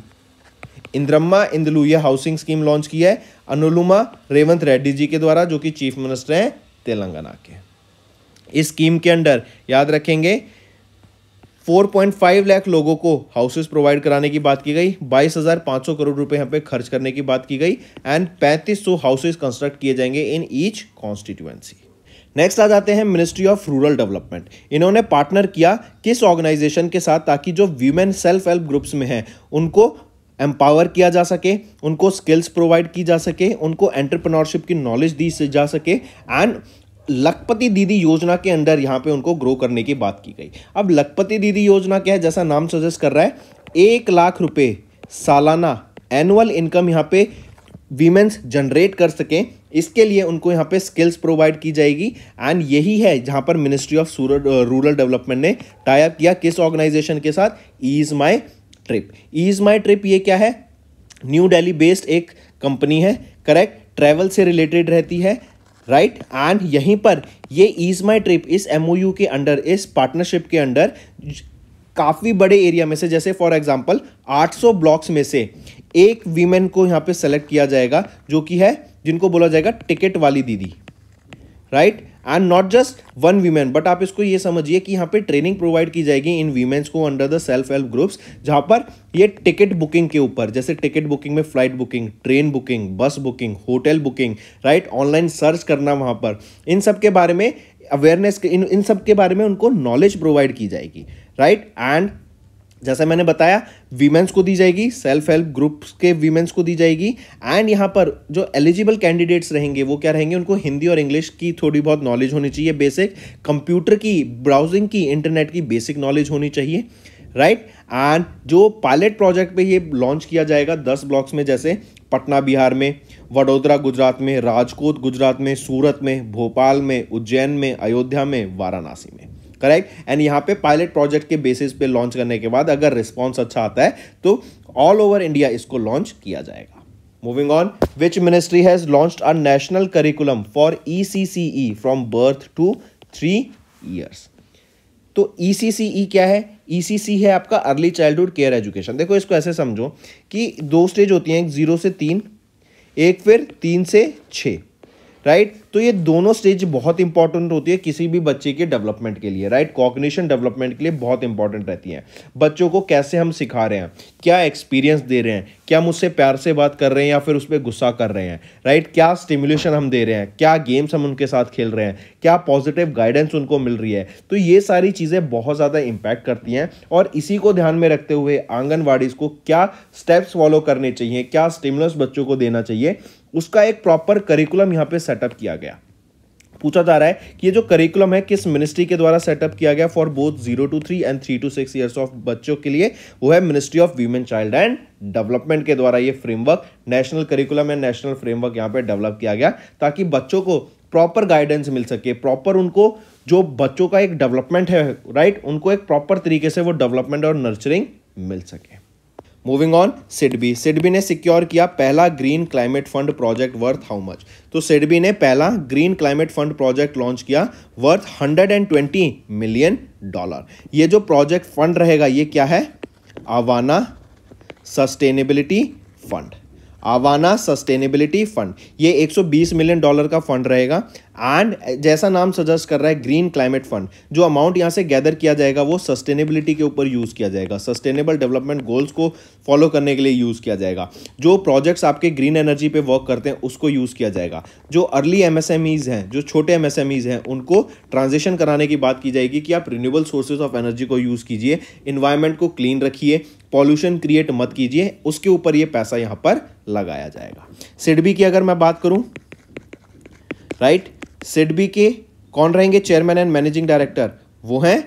इंद्रम्मा इंदलू ये हाउसिंग स्कीम लॉन्च की है अनुलुमा रेवंत रेड्डी जी के द्वारा जो कि चीफ मिनिस्टर हैं तेलंगाना के इस स्कीम के अंडर याद रखेंगे 4.5 लाख लोगों को हाउसेस प्रोवाइड कराने की बात की गई 22,500 करोड़ रुपए यहाँ पे खर्च करने की बात की गई एंड 3500 हाउसेस कंस्ट्रक्ट किए जाएंगे इन ईच कॉन्स्टिट्यूएंसी नेक्स्ट आ जाते हैं मिनिस्ट्री ऑफ रूरल डेवलपमेंट इन्होंने पार्टनर किया किस ऑर्गेनाइजेशन के साथ ताकि जो वीमेन सेल्फ हेल्प ग्रुप्स में हैं उनको एम्पावर किया जा सके उनको स्किल्स प्रोवाइड की जा सके उनको एंटरप्रनोरशिप की नॉलेज दी जा सके एंड लखपति दीदी योजना के अंदर यहाँ पे उनको ग्रो करने की बात की गई अब लखपति दीदी योजना क्या है जैसा नाम सजेस्ट कर रहा है एक लाख रुपये सालाना एनुअल इनकम यहाँ पे वीमेंस जनरेट कर सकें इसके लिए उनको यहाँ पे स्किल्स प्रोवाइड की जाएगी एंड यही है जहाँ पर मिनिस्ट्री ऑफ रूरल डेवलपमेंट ने टाइप किया किस ऑर्गेनाइजेशन के साथ Ease My Trip Ease My Trip ये क्या है न्यू दिल्ली बेस्ड एक कंपनी है करेक्ट ट्रैवल से रिलेटेड रहती है राइट right? एंड यहीं पर ये ईज माई ट्रिप इस एम के अंडर इस पार्टनरशिप के अंडर काफ़ी बड़े एरिया में से जैसे फॉर एग्जांपल 800 ब्लॉक्स में से एक वीमेन को यहाँ पे सेलेक्ट किया जाएगा जो कि है जिनको बोला जाएगा टिकट वाली दीदी right and not just one women but आप इसको ये समझिए कि यहाँ पे ट्रेनिंग प्रोवाइड की जाएगी इन वीमेन्स को under the self help groups जहाँ पर ये टिकट बुकिंग के ऊपर जैसे टिकट बुकिंग में flight booking train booking bus booking hotel booking right online search करना वहाँ पर इन सब के बारे में अवेयरनेस इन इन सब के बारे में उनको नॉलेज प्रोवाइड की जाएगी राइट एंड जैसा मैंने बताया वीमेंस को दी जाएगी सेल्फ हेल्प ग्रुप्स के वीमेंस को दी जाएगी एंड यहाँ पर जो एलिजिबल कैंडिडेट्स रहेंगे वो क्या रहेंगे उनको हिंदी और इंग्लिश की थोड़ी बहुत नॉलेज होनी चाहिए बेसिक कंप्यूटर की ब्राउजिंग की इंटरनेट की बेसिक नॉलेज होनी चाहिए राइट एंड जो पायलट प्रोजेक्ट पे ये लॉन्च किया जाएगा दस ब्लॉक्स में जैसे पटना बिहार में वडोदरा गुजरात में राजकोट गुजरात में सूरत में भोपाल में उज्जैन में अयोध्या में वाराणसी में करेक्ट एंड यहाँ पे पायलट प्रोजेक्ट के बेसिस पे लॉन्च करने के बाद अगर रिस्पॉन्स अच्छा आता है तो ऑल ओवर इंडिया इसको लॉन्च किया जाएगा Moving on, which ministry has launched a national curriculum for E from birth to three years तो ई e e क्या है ECC e है आपका अर्ली चाइल्डहुड केयर एजुकेशन देखो इसको ऐसे समझो कि दो स्टेज होती हैं एक जीरो से तीन एक फिर तीन से छः राइट तो ये दोनों स्टेज बहुत इंपॉर्टेंट होती है किसी भी बच्चे के डेवलपमेंट के लिए राइट कॉग्निशन डेवलपमेंट के लिए बहुत इंपॉर्टेंट रहती है बच्चों को कैसे हम सिखा रहे हैं क्या एक्सपीरियंस दे रहे हैं क्या मुझसे प्यार से बात कर रहे हैं या फिर उस पर गुस्सा कर रहे हैं राइट क्या स्टिमुलेशन हम दे रहे हैं क्या गेम्स हम उनके साथ खेल रहे हैं क्या पॉजिटिव गाइडेंस उनको मिल रही है तो ये सारी चीज़ें बहुत ज़्यादा इम्पैक्ट करती हैं और इसी को ध्यान में रखते हुए आंगनवाड़ीज़ को क्या स्टेप्स फॉलो करने चाहिए क्या स्टिमुलस बच्चों को देना चाहिए उसका एक प्रॉपर करिकुलम यहाँ पे सेटअप किया गया पूछा जा रहा है कि ये जो करिकुलम है किस मिनिस्ट्री के द्वारा सेटअप किया गया for both zero to three and three to six years of बच्चों के लिए वो है ministry of women child and development के द्वारा ये framework national curriculum and national framework यहाँ पे डेवलप किया गया ताकि बच्चों को प्रॉपर गाइडेंस मिल सके प्रॉपर उनको जो बच्चों का एक डेवलपमेंट है राइट उनको एक प्रॉपर तरीके से वो डेवलपमेंट और नर्चरिंग मिल सके मूविंग ऑन सिडबी सिडबी ने सिक्योर किया पहला green climate fund project worth how much तो सिडबी ने पहला green climate fund project launch किया वर्थ 120 मिलियन डॉलर ये जो प्रोजेक्ट फंड रहेगा ये क्या है Aavana sustainability fund Aavana sustainability fund ये 120 मिलियन डॉलर का फंड रहेगा एंड जैसा नाम सजेस्ट कर रहा है ग्रीन क्लाइमेट फंड जो अमाउंट यहाँ से गैदर किया जाएगा वो सस्टेनेबिलिटी के ऊपर यूज़ किया जाएगा सस्टेनेबल डेवलपमेंट गोल्स को फॉलो करने के लिए यूज़ किया जाएगा जो प्रोजेक्ट्स आपके ग्रीन एनर्जी पे वर्क करते हैं उसको यूज़ किया जाएगा जो अर्ली एम हैं जो छोटे एम हैं उनको ट्रांजेक्शन कराने की बात की जाएगी कि आप रिन्यूबल सोर्सेज ऑफ एनर्जी को यूज़ कीजिए इन्वायरमेंट को क्लीन रखिए पॉल्यूशन क्रिएट मत कीजिए उसके ऊपर ये पैसा यहां पर लगाया जाएगा सिडबी की अगर मैं बात करूं राइट सिडबी के कौन रहेंगे चेयरमैन एंड मैनेजिंग डायरेक्टर वो हैं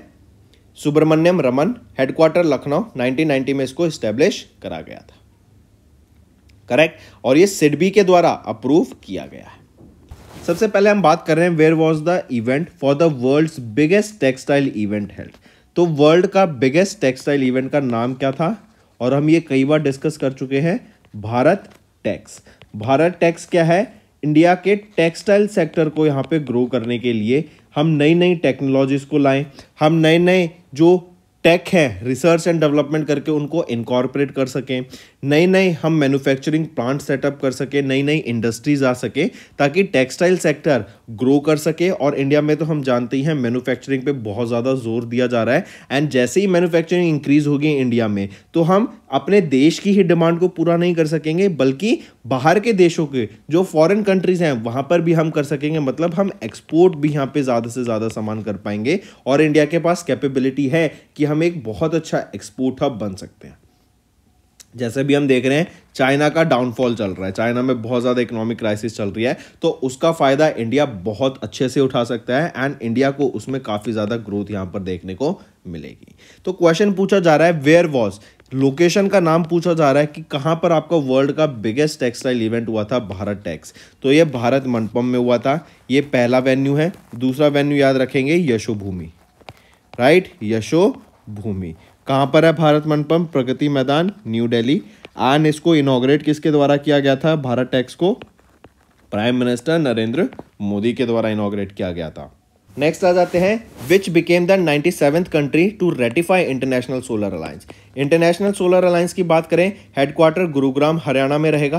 सुब्रमण्यम रमन हेडक्वार्टर लखनऊ 1990 में इसको स्टेब्लिश करा गया था करेक्ट और ये सिडबी के द्वारा अप्रूव किया गया है सबसे पहले हम बात कर रहे हैं where was the event for the world biggest textile event held तो वर्ल्ड का बिगेस्ट टेक्सटाइल इवेंट का नाम क्या था और हम ये कई बार डिस्कस कर चुके हैं भारत टैक्स भारत टैक्स क्या है इंडिया के टेक्सटाइल सेक्टर को यहाँ पे ग्रो करने के लिए हम नई नई टेक्नोलॉजीज़ को लाएं हम नए नए जो टेक है रिसर्च एंड डेवलपमेंट करके उनको इनकॉर्पोरेट कर सकें नई नई हम मैन्युफैक्चरिंग प्लांट सेटअप कर सकें नई नई इंडस्ट्रीज आ सके ताकि टेक्सटाइल सेक्टर ग्रो कर सके और इंडिया में तो हम जानते ही हैं मैन्युफैक्चरिंग पे बहुत ज़्यादा जोर दिया जा रहा है एंड जैसे ही मैन्युफैक्चरिंग इंक्रीज होगी इंडिया में तो हम अपने देश की ही डिमांड को पूरा नहीं कर सकेंगे बल्कि बाहर के देशों के जो फॉरेन कंट्रीज हैं वहाँ पर भी हम कर सकेंगे मतलब हम एक्सपोर्ट भी यहाँ पे ज़्यादा से ज़्यादा सामान कर पाएंगे और इंडिया के पास कैपेबिलिटी है कि हम हम एक बहुत अच्छा एक्सपोर्ट हब बन सकते हैं जैसे भी हम देख रहे हैं चाइना का डाउनफॉल चल रहा है चाइना में बहुत ज़्यादा इकोनॉमिक क्राइसिस चल रही है तो उसका फ़ायदा इंडिया बहुत अच्छे से उठा सकता है एंड इंडिया को उसमें काफ़ी ज़्यादा ग्रोथ यहाँ पर देखने को मिलेगी तो क्वेश्चन पूछा जा रहा है वेयर वॉज लोकेशन का नाम पूछा जा रहा है कि कहाँ पर आपका वर्ल्ड का बिगेस्ट टेक्सटाइल इवेंट हुआ था भारत टैक्स तो ये भारत मंडपम में हुआ था ये पहला वेन्यू है दूसरा वेन्यू याद रखेंगे यशोभूमि राइट यशो भूमि कहाँ पर है भारत मंडपम प्रगति मैदान न्यू दिल्ली एंड इसको इनोग्रेट किसके द्वारा किया गया था भारत टैक्स को प्राइम मिनिस्टर नरेंद्र मोदी के द्वारा इनोग्रेट किया गया था नेक्स्ट आ जाते हैं which became the ninety seventh country to ratify international solar alliance international solar alliance की बात करें हेडक्वार्टर गुरुग्राम हरियाणा में रहेगा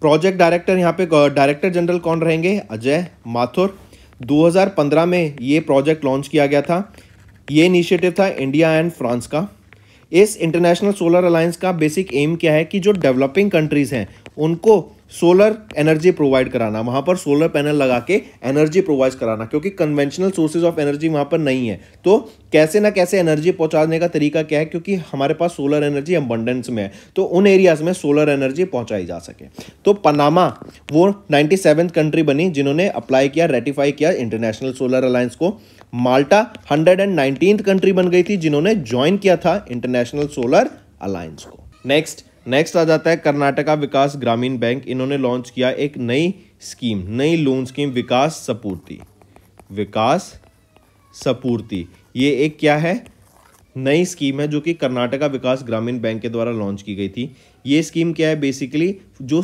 प्रोजेक्ट डायरेक्टर यहाँ पे डायरेक्टर जनरल कौन रहेंगे अजय माथुर 2015 में ये प्रोजेक्ट लॉन्च किया गया था ये इनिशिएटिव था इंडिया एंड फ्रांस का इस इंटरनेशनल सोलर अलायंस का बेसिक एम क्या है कि जो डेवलपिंग कंट्रीज़ हैं उनको सोलर एनर्जी प्रोवाइड कराना वहाँ पर सोलर पैनल लगा के एनर्जी प्रोवाइड कराना क्योंकि कन्वेंशनल सोर्सेज ऑफ एनर्जी वहाँ पर नहीं है तो कैसे ना कैसे एनर्जी पहुँचाने का तरीका क्या है क्योंकि हमारे पास सोलर एनर्जी अबंडेंस में है तो उन एरियाज़ में सोलर एनर्जी पहुँचाई जा सके तो पनामा वो नाइन्टी कंट्री बनी जिन्होंने अप्लाई किया रेटिफाई किया इंटरनेशनल सोलर अलायंस को Malta hundred and nineteen country बन गई थी जिन्होंने ज्वाइन किया था इंटरनेशनल सोलर अलायंस को नेक्स्ट नेक्स्ट आ जाता है कर्नाटका विकास ग्रामीण बैंक इन्होंने लॉन्च किया एक नई स्कीम नई लोन स्कीम विकास सपूर्ति विकास सपूर्ति ये एक क्या है नई स्कीम है जो कि कर्नाटका विकास ग्रामीण बैंक के द्वारा लॉन्च की गई थी ये स्कीम क्या है बेसिकली जो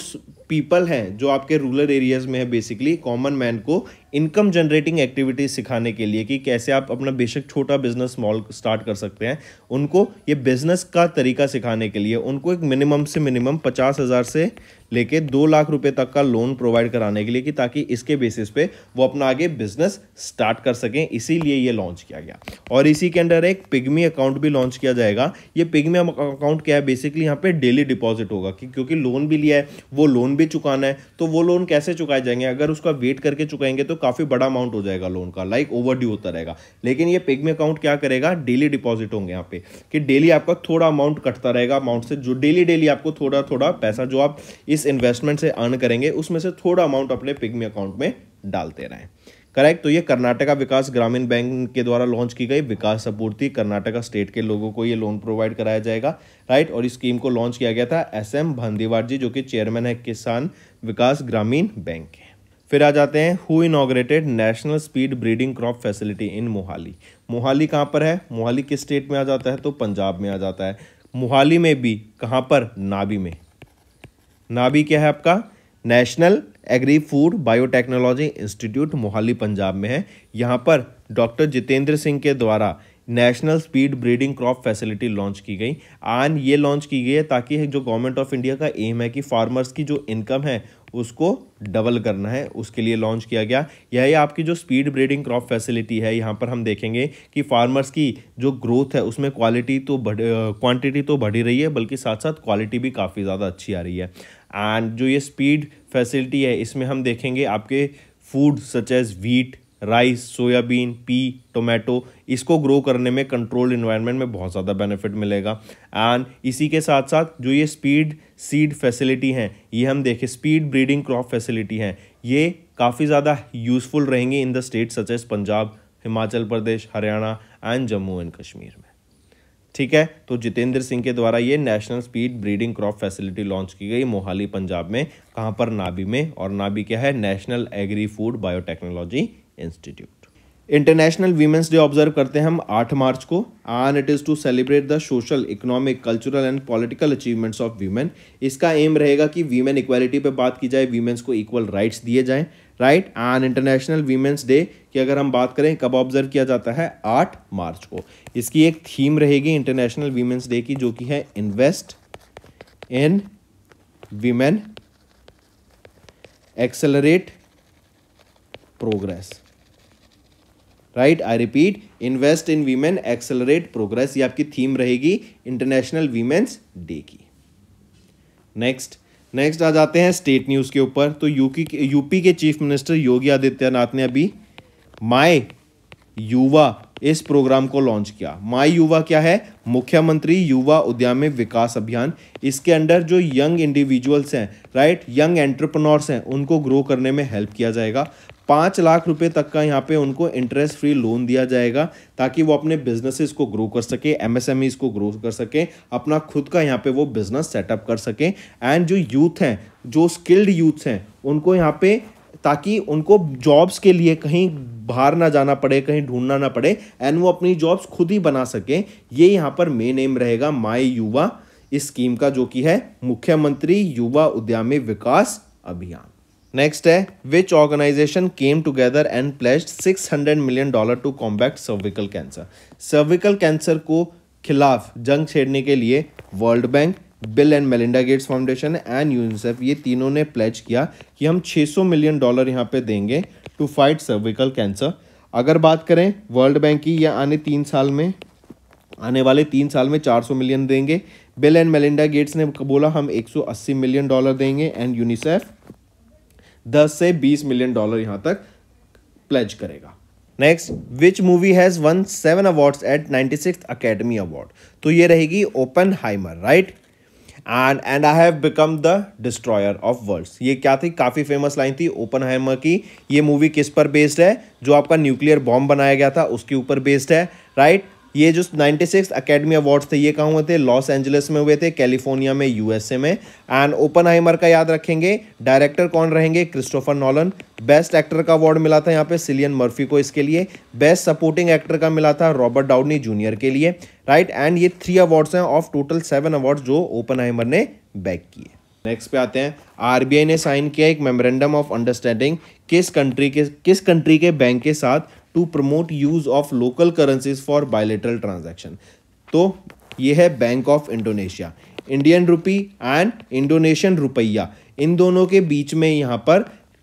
पीपल हैं जो आपके रूरल एरियाज में है बेसिकली कॉमन मैन को इनकम जनरेटिंग एक्टिविटीज सिखाने के लिए कि कैसे आप अपना बेशक छोटा बिजनेस स्मॉल स्टार्ट कर सकते हैं उनको ये बिजनेस का तरीका सिखाने के लिए उनको एक मिनिमम से मिनिमम पचास हज़ार से लेके दो लाख रुपए तक का लोन प्रोवाइड कराने के लिए कि ताकि इसके बेसिस पे वो अपना आगे बिजनेस स्टार्ट कर सकें इसीलिए ये लॉन्च किया गया और इसी के अंडर एक पिगमी अकाउंट भी लॉन्च किया जाएगा ये पिगमी अकाउंट क्या है बेसिकली यहाँ पे डेली डिपॉजिट होगा कि क्योंकि लोन भी लिया है वो लोन भी चुकाना है तो वो लोन कैसे चुकाए जाएंगे अगर उसका वेट करके चुकाएंगे तो काफ़ी बड़ा अमाउंट हो जाएगा लोन का लाइक ओवर होता रहेगा लेकिन ये पिगमी अकाउंट क्या करेगा डेली डिपॉजिट होंगे यहाँ पे कि डेली आपका थोड़ा अमाउंट कटता रहेगा अमाउंट से जो डेली डेली आपको थोड़ा थोड़ा पैसा जो आप इस इन्वेस्टमेंट से अर्न करेंगे उसमें से थोड़ा अमाउंट अपने पिग्मी अकाउंट में डालते रहें करेक्ट तो ये कर्नाटका विकास ग्रामीण बैंक के द्वारा लॉन्च की गई विकास आपूर्ति कर्नाटका स्टेट के लोगों को ये लोन प्रोवाइड कराया जाएगा राइट और इस स्कीम को लॉन्च किया गया था एस एम भंदीवार जी जो कि चेयरमैन है किसान विकास ग्रामीण बैंक के फिर आ जाते हैं who inaugurated national speed breeding crop facility in Mohali Mohali कहाँ पर है मोहाली किस स्टेट में आ जाता है तो पंजाब में आ जाता है मोहाली में भी कहाँ पर नाभी में भी क्या है आपका national agri food biotechnology institute Mohali Punjab में है यहाँ पर डॉक्टर जितेंद्र सिंह के द्वारा national speed breeding crop facility launch की गई आन ये लॉन्च की गई है ताकि जो गवर्नमेंट ऑफ इंडिया का एम है कि फार्मर्स की जो इनकम है उसको डबल करना है उसके लिए लॉन्च किया गया यह आपकी जो स्पीड ब्रीडिंग क्रॉप फैसिलिटी है यहाँ पर हम देखेंगे कि फार्मर्स की जो ग्रोथ है उसमें क्वालिटी तो बढ़ क्वांटिटी तो बढ़ी रही है बल्कि साथ साथ क्वालिटी भी काफ़ी ज़्यादा अच्छी आ रही है एंड जो ये स्पीड फैसिलिटी है इसमें हम देखेंगे आपके food such as wheat rice soybean pea tomato इसको ग्रो करने में कंट्रोल इन्वायरमेंट में बहुत ज़्यादा बेनिफिट मिलेगा एंड इसी के साथ साथ जो ये स्पीड सीड फैसिलिटी हैं ये हम देखें स्पीड ब्रीडिंग क्रॉप फैसिलिटी हैं ये काफ़ी ज़्यादा यूज़फुल रहेंगी in the state such as Punjab Himachal Pradesh Haryana and Jammu and Kashmir में ठीक है तो जितेंद्र सिंह के द्वारा ये national speed breeding crop facility launch की गई मोहाली पंजाब में कहाँ पर नाबी में और नाबी क्या है national agri food biotechnology institute international womens day observe करते हैं हम आठ मार्च को आन it is to celebrate the social economic cultural and political achievements of women इसका एम रहेगा कि वीमेन इक्वालिटी पे बात की जाए वीमेंस को इक्वल राइट्स दिए जाएं राइट आन इंटरनेशनल वीमेंस डे की अगर हम बात करें कब ऑब्जर्व किया जाता है आठ मार्च को इसकी एक थीम रहेगी इंटरनेशनल वीमेंस डे की जो कि है invest in women accelerate progress right I repeat invest in women accelerate progress ये आपकी थीम रहेगी इंटरनेशनल वीमेन्स डे की नेक्स्ट नेक्स्ट आ जाते हैं स्टेट न्यूज़ के ऊपर तो यूकी यूपी के चीफ मिनिस्टर योगी आदित्यनाथ ने अभी माय युवा इस प्रोग्राम को लॉन्च किया माय युवा क्या है मुख्यमंत्री युवा उद्यामी विकास अभियान इसके अंडर जो यंग इंडिविजुअल्स हैं राइट यंग एंटरप्रनोर्स हैं उनको ग्रो करने में हेल्प किया जाएगा पाँच लाख रुपए तक का यहाँ पे उनको इंटरेस्ट फ्री लोन दिया जाएगा ताकि वो अपने बिजनेसेस को ग्रो कर सके एमएसएमईज को ग्रो कर सके अपना खुद का यहाँ पे वो बिजनेस सेटअप कर सके एंड जो यूथ हैं जो स्किल्ड यूथ्स हैं उनको यहाँ पे ताकि उनको जॉब्स के लिए कहीं बाहर ना जाना पड़े कहीं ढूंढना ना पड़े एंड वो अपनी जॉब्स खुद ही बना सकें ये यहाँ पर मेन एम रहेगा माई युवा इस स्कीम का जो कि है मुख्यमंत्री युवा उद्यमी विकास अभियान नेक्स्ट है which organisation came together and pledge 600 million dollar to combat cervical cancer cervical cancer को खिलाफ जंग छेड़ने के लिए World Bank Bill and Melinda Gates Foundation and UNICEF ये तीनों ने प्लेज किया कि हम 600 मिलियन डॉलर यहाँ पे देंगे टू फाइट सर्विकल कैंसर अगर बात करें वर्ल्ड बैंक की यह आने तीन साल में आने वाले तीन साल में 400 मिलियन देंगे बिल एंड मेलिंडा गेट्स ने बोला हम 180 मिलियन डॉलर देंगे एंड यूनिसेफ दस से बीस मिलियन डॉलर यहां तक प्लेज करेगा next which movie has one seven awards at ninety six Academy Award तो ये रहेगी Oppenheimer right and and I have become the destroyer of worlds ये क्या थी काफ़ी फेमस लाइन थी ओपन हाइमर की ये मूवी किस पर बेस्ड है जो आपका न्यूक्लियर बॉम्ब बनाया गया था उसके ऊपर बेस्ड है राइट right? ये जो नाइन्टी सिक्स अकेडमी अवार्ड्स थे ये कहाँ हुए थे लॉस एंजलिस में हुए थे कैलिफोर्निया में यूएसए में एंड ओपन हाइमर का याद रखेंगे डायरेक्टर कौन रहेंगे क्रिस्टोफर नॉलन बेस्ट एक्टर का अवार्ड मिला था यहाँ पे सिलियन मर्फी को इसके लिए बेस्ट सपोर्टिंग एक्टर का मिला था रॉबर्ट डाउडनी जूनियर के लिए राइट एंड ये थ्री अवार्ड्स हैं ऑफ टोटल सेवन अवार्ड जो ओपन हाइमर ने बैक किए नेक्स्ट पे आते हैं आरबीआई ने साइन किया एक मेमोरेंडम ऑफ अंडरस्टैंडिंग किस कंट्री के किस कंट्री के बैंक के साथ to promote use of local currencies for bilateral transaction तो ये है bank of Indonesia Indian rupee and Indonesian रुपया इन दोनों के बीच में यहाँ पर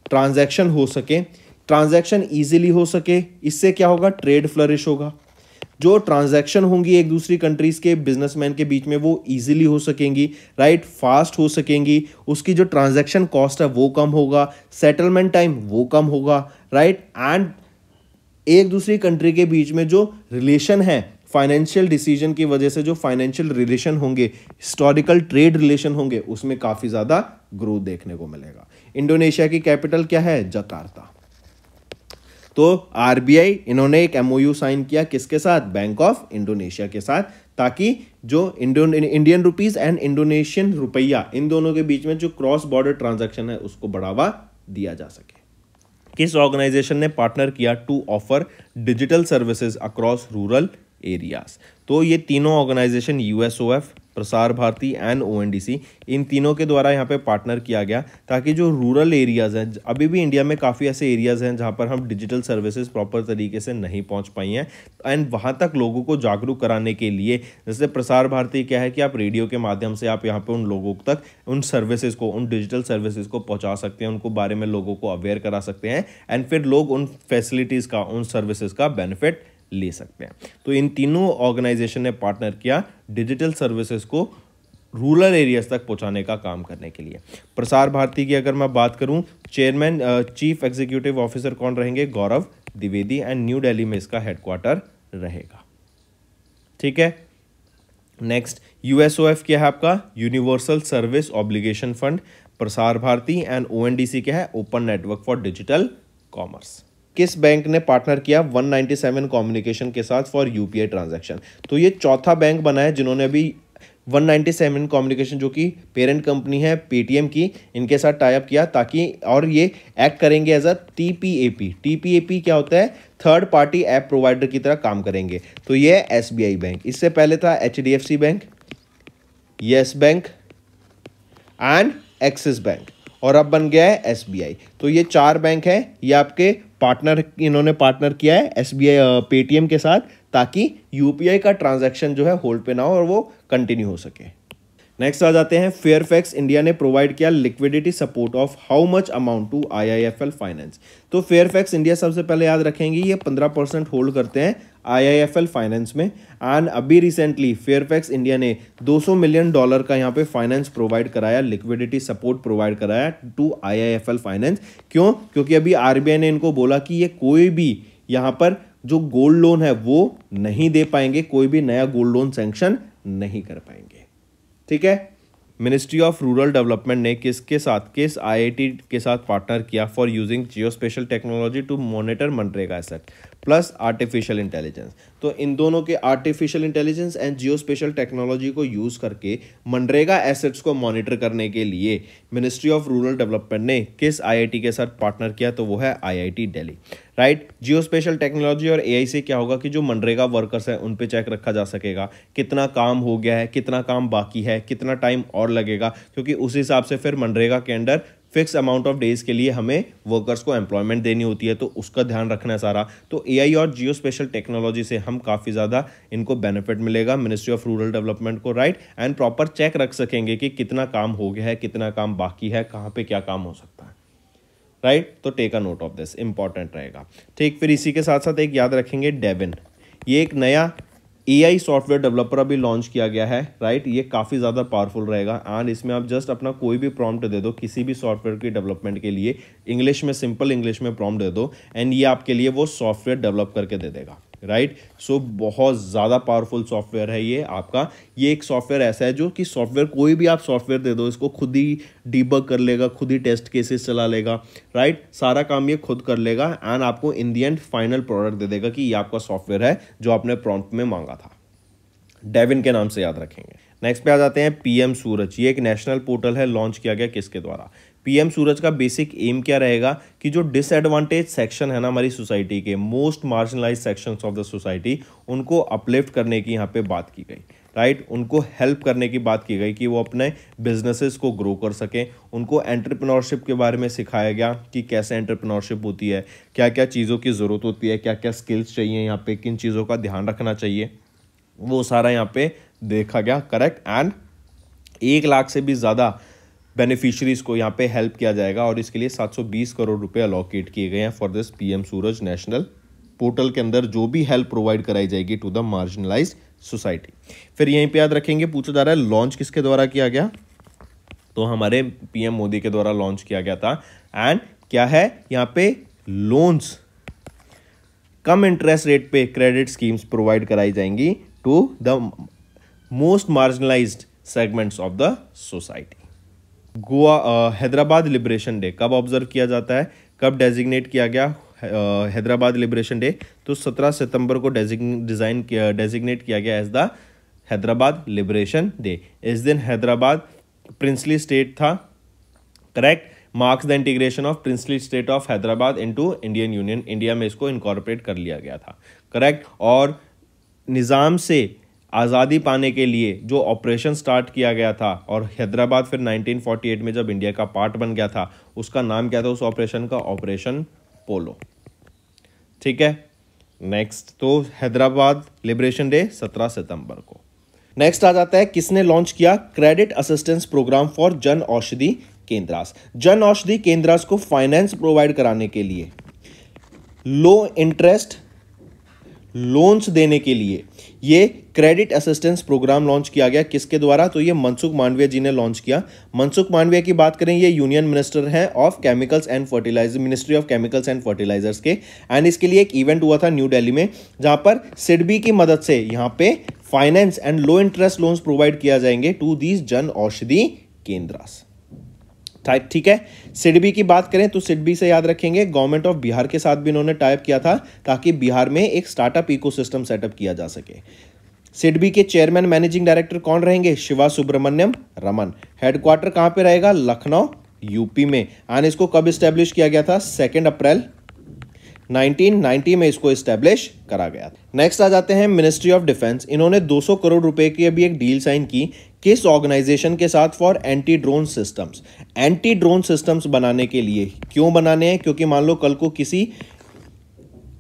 ट्रांजेक्शन हो सके ट्रांजेक्शन ईजिली हो सके इससे क्या होगा ट्रेड फ्लरिश होगा जो ट्रांजैक्शन होंगी एक दूसरी कंट्रीज़ के बिजनेसमैन के बीच में वो इजीली हो सकेंगी राइट फास्ट हो सकेंगी उसकी जो ट्रांजैक्शन कॉस्ट है वो कम होगा सेटलमेंट टाइम वो कम होगा राइट एंड एक दूसरी कंट्री के बीच में जो रिलेशन है फाइनेंशियल डिसीजन की वजह से जो फाइनेंशियल रिलेशन होंगे हिस्टोरिकल ट्रेड रिलेशन होंगे उसमें काफ़ी ज़्यादा ग्रोथ देखने को मिलेगा इंडोनेशिया की कैपिटल क्या है जकार्ता तो आरबीआई इन्होंने एक एमओयू साइन किया किसके साथ बैंक ऑफ इंडोनेशिया के साथ ताकि जो Indo Indian rupees and Indonesian रुपया इन दोनों के बीच में जो क्रॉस बॉर्डर ट्रांजेक्शन है उसको बढ़ावा दिया जा सके किस ऑर्गेनाइजेशन ने पार्टनर किया to offer digital services across rural areas तो ये तीनों ऑर्गेनाइजेशन यूएसओएफ प्रसार भारती एंड ओ इन तीनों के द्वारा यहाँ पे पार्टनर किया गया ताकि जो रूरल एरियाज़ हैं अभी भी इंडिया में काफ़ी ऐसे एरियाज़ हैं जहाँ पर हम डिजिटल सर्विसेज प्रॉपर तरीके से नहीं पहुँच पाई हैं एंड वहाँ तक लोगों को जागरूक कराने के लिए जैसे प्रसार भारती क्या है कि आप रेडियो के माध्यम से आप यहाँ पर उन लोगों तक उन सर्विसेज को उन डिजिटल सर्विसेज को पहुँचा सकते हैं उनको बारे में लोगों को अवेयर करा सकते हैं एंड फिर लोग उन फैसिलिटीज़ का उन सर्विसेज का बेनिफिट ले सकते हैं तो इन तीनों ऑर्गेनाइजेशन ने पार्टनर किया डिजिटल सर्विसेज को रूरल एरियाज तक पहुंचाने का काम करने के लिए प्रसार भारती की अगर मैं बात करूं चेयरमैन चीफ एग्जीक्यूटिव ऑफिसर कौन रहेंगे गौरव द्विवेदी एंड न्यू दिल्ली में इसका हेडक्वार्टर रहेगा ठीक है नेक्स्ट यूएसओएफ क्या है आपका यूनिवर्सल सर्विस ऑब्लिगेशन फंड प्रसार भारती एंड ओएनडीसी क्या है open network for digital commerce किस बैंक ने पार्टनर किया 197 कम्युनिकेशन के साथ फॉर यूपीआई ट्रांजैक्शन तो ये चौथा बैंक बना है जिन्होंने अभी 197 कम्युनिकेशन जो कि पेरेंट कंपनी है पेटीएम की इनके साथ टाइप किया ताकि और ये एक्ट करेंगे as a T P A P T P A P क्या होता है थर्ड पार्टी ऐप प्रोवाइडर की तरह काम करेंगे तो ये एस बी आई बैंक इससे पहले था H D F C bank yes bank and axis bank और अब बन गया है एस तो ये चार बैंक है ये आपके पार्टनर इन्होंने पार्टनर किया है एस बी पेटीएम के साथ ताकि यूपीआई का ट्रांजैक्शन जो है होल्ड पे ना हो और वो कंटिन्यू हो सके नेक्स्ट आ जाते हैं फेयरफैक्स इंडिया ने प्रोवाइड किया liquidity support of how much amount to IIFL finance तो फेयरफैक्स इंडिया सबसे पहले याद रखेंगे ये पंद्रह परसेंट होल्ड करते हैं आईआईएफएल फाइनेंस में एंड अभी रिसेंटली फेयरफैक्स इंडिया ने 200 मिलियन डॉलर का यहाँ पे फाइनेंस प्रोवाइड कराया लिक्विडिटी सपोर्ट प्रोवाइड कराया टू आई फाइनेंस क्यों क्योंकि अभी आर ने इनको बोला कि ये कोई भी यहाँ पर जो गोल्ड लोन है वो नहीं दे पाएंगे कोई भी नया गोल्ड लोन सेंक्शन नहीं कर पाएंगे ठीक है मिनिस्ट्री ऑफ रूरल डेवलपमेंट ने किसके साथ किस आईआईटी के साथ पार्टनर किया for using geospatial technology to monitor मनरेगा एसेट प्लस आर्टिफिशियल इंटेलिजेंस तो इन दोनों के artificial intelligence and geospatial technology को यूज़ करके मनरेगा एसेट्स को मॉनिटर करने के लिए मिनिस्ट्री ऑफ रूरल डेवलपमेंट ने किस आई के साथ पार्टनर किया तो वो है I I right geospatial technology और एआई से क्या होगा कि जो मनरेगा वर्कर्स हैं उन पे चेक रखा जा सकेगा कितना काम हो गया है कितना काम बाकी है कितना टाइम और लगेगा क्योंकि उस हिसाब से फिर मनरेगा के under fix amount of days के लिए हमें वर्कर्स को एम्प्लॉयमेंट देनी होती है तो उसका ध्यान रखना है सारा तो ए और जियो स्पेशल टेक्नोलॉजी से हम काफ़ी ज़्यादा इनको बेनिफिट मिलेगा मिनिस्ट्री ऑफ रूरल डेवलपमेंट को राइट एंड प्रॉपर चेक रख सकेंगे कि कितना काम हो गया है कितना काम बाकी है कहाँ पर क्या काम हो सकता है राइट तो take a note of this important रहेगा ठीक फिर इसी के साथ साथ एक याद रखेंगे डेविन ये एक नया ए सॉफ्टवेयर डेवलपर अभी लॉन्च किया गया है राइट ये काफ़ी ज़्यादा पावरफुल रहेगा एंड इसमें आप जस्ट अपना कोई भी प्रॉम्प्ट दे दो किसी भी सॉफ्टवेयर की डेवलपमेंट के लिए इंग्लिश में सिंपल इंग्लिश में प्रॉम्प्ट दे दो एंड ये आपके लिए वो सॉफ्टवेयर डेवलप करके दे देगा राइट सो बहुत ज़्यादा पावरफुल सॉफ्टवेयर है ये आपका ये एक सॉफ्टवेयर ऐसा है जो कि सॉफ्टवेयर कोई भी आप सॉफ्टवेयर दे दो इसको खुद ही डीबग कर लेगा खुद ही टेस्ट केसेस चला लेगा राइट सारा काम ये खुद कर लेगा एंड आपको in the end final product दे देगा कि ये आपका सॉफ्टवेयर है जो आपने प्रॉम्प्ट में मांगा था डेविन के नाम से याद रखेंगे नेक्स्ट पे आ जाते हैं पीएम सूरज ये एक नेशनल पोर्टल है लॉन्च किया गया किसके द्वारा पीएम सूरज का बेसिक एम क्या रहेगा कि जो डिसएडवांटेज सेक्शन है ना हमारी सोसाइटी के most marginalize sections of the society उनको अपलिफ्ट करने की यहाँ पे बात की गई राइट right? उनको हेल्प करने की बात की गई कि वो अपने बिजनेसेस को ग्रो कर सकें उनको एंटरप्रेन्योरशिप के बारे में सिखाया गया कि कैसे एंटरप्रेन्योरशिप होती है क्या क्या चीज़ों की ज़रूरत होती है क्या क्या स्किल्स चाहिए यहाँ पे किन चीज़ों का ध्यान रखना चाहिए वो सारा यहाँ पे देखा गया करेक्ट एंड एक लाख से भी ज़्यादा बेनिफिशरीज़ को यहाँ पे हेल्प किया जाएगा और इसके लिए 720 करोड़ रुपए अलोकेट किए गए हैं for this PM Suraj national portal के अंदर जो भी हेल्प प्रोवाइड कराई जाएगी टू द मार्जिनलाइज सोसाइटी फिर यहीं पे याद रखेंगे पूछा जा रहा है लॉन्च किसके द्वारा किया गया तो हमारे पीएम मोदी के द्वारा लॉन्च किया गया था एंड क्या है यहाँ पे लोन्स कम इंटरेस्ट रेट पे क्रेडिट स्कीम्स प्रोवाइड कराई जाएंगी to the most marginalized segments of the society Goa Hyderabad liberation day कब ऑब्जर्व किया जाता है कब डेजिग्नेट किया गया हैदराबाद लिबरेशन डे तो 17 सितंबर को डिजाइन डेजिग्नेट किया गया as the Hyderabad liberation day इस दिन हैदराबाद प्रिंसली स्टेट था correct marks the integration of princely state of Hyderabad into Indian union India में इसको इनकॉर्पोरेट कर लिया गया था करेक्ट और निज़ाम से आज़ादी पाने के लिए जो ऑपरेशन स्टार्ट किया गया था और हैदराबाद फिर 1948 में जब इंडिया का पार्ट बन गया था उसका नाम क्या था उस ऑपरेशन का ऑपरेशन पोलो ठीक है नेक्स्ट तो हैदराबाद लिबरेशन डे 17 सितंबर को नेक्स्ट आ जाता है किसने लॉन्च किया क्रेडिट असिस्टेंस प्रोग्राम फॉर जन औषधि केंद्रास जन औषधि केंद्रास को फाइनेंस प्रोवाइड कराने के लिए लो इंटरेस्ट लोन्स देने के लिए ये क्रेडिट असिस्टेंस प्रोग्राम लॉन्च किया गया किसके द्वारा तो ये मनसुख मांडविया जी ने लॉन्च किया मनसुख मांडविया की बात करें ये यूनियन मिनिस्टर हैं of chemicals and fertilizer ministry of chemicals and fertilizers के एंड इसके लिए एक इवेंट हुआ था न्यू डेली में जहां पर सिडबी की मदद से यहाँ पे finance and low interest loans provide किया जाएंगे टू दीज जन औषधि केंद्रास टाइप ठीक है सिडबी की बात करें तो सिडबी से याद रखेंगे गवर्नमेंट ऑफ बिहार के साथ भी इन्होंने टाइप किया था ताकि बिहार में एक स्टार्टअप इकोसिस्टम सेटअप किया जा सके सिडबी के चेयरमैन मैनेजिंग डायरेक्टर कौन रहेंगे शिवा सुब्रमण्यम रमन हेडक्वार्टर कहाँ पे रहेगा लखनऊ यूपी में एंड इसको कब स्टैब्लिश किया गया था सेकेंड अप्रैल 1990 में इसको इस्टेब्लिश करा गया नेक्स्ट आ जाते हैं मिनिस्ट्री ऑफ डिफेंस इन्होंने 200 करोड़ रुपए की अभी एक डील साइन की किस ऑर्गेनाइजेशन के साथ for anti drone systems anti drone systems बनाने के लिए क्यों बनाने हैं क्योंकि मान लो कल को किसी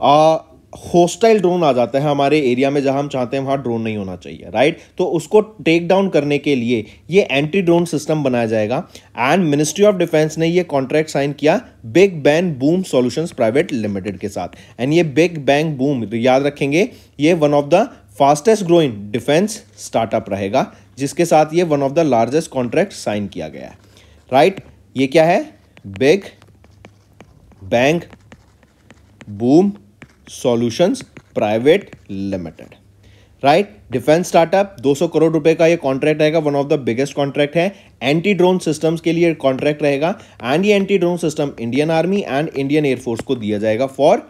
आ, होस्टाइल ड्रोन आ जाता है हमारे एरिया में जहां हम चाहते हैं वहां ड्रोन नहीं होना चाहिए राइट तो उसको टेक डाउन करने के लिए ये एंटी ड्रोन सिस्टम बनाया जाएगा एंड मिनिस्ट्री ऑफ डिफेंस ने ये कॉन्ट्रैक्ट साइन किया big bang boom solutions private limited के साथ एंड ये बिग बैंग बूम याद रखेंगे ये one of the fastest growing defence startup रहेगा जिसके साथ ये one of the largest contract sign किया गया है राइट ये क्या है big bang boom solutions private limited right defence startup 200 crore रुपए का ये कॉन्ट्रैक्ट रहेगा one of the biggest contract है एंटी ड्रोन सिस्टम्स के लिए कॉन्ट्रैक्ट रहेगा एंड ये anti drone system Indian army and Indian air force को दिया जाएगा for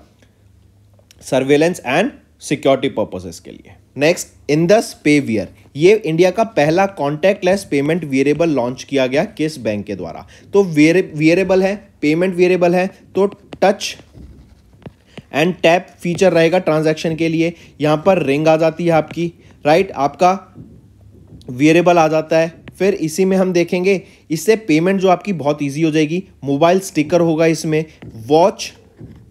surveillance and security purposes के लिए नेक्स्ट इन पे वियर ये इंडिया का पहला कॉन्टैक्टलेस पेमेंट वेरिएबल लॉन्च किया गया किस बैंक के द्वारा तो वेरिएबल है पेमेंट वेरिएबल है तो टच एंड टैप फीचर रहेगा ट्रांजैक्शन के लिए यहाँ पर रिंग आ जाती है आपकी राइट आपका वेरेबल आ जाता है फिर इसी में हम देखेंगे इससे पेमेंट जो आपकी बहुत इजी हो जाएगी मोबाइल स्टिकर होगा इसमें वॉच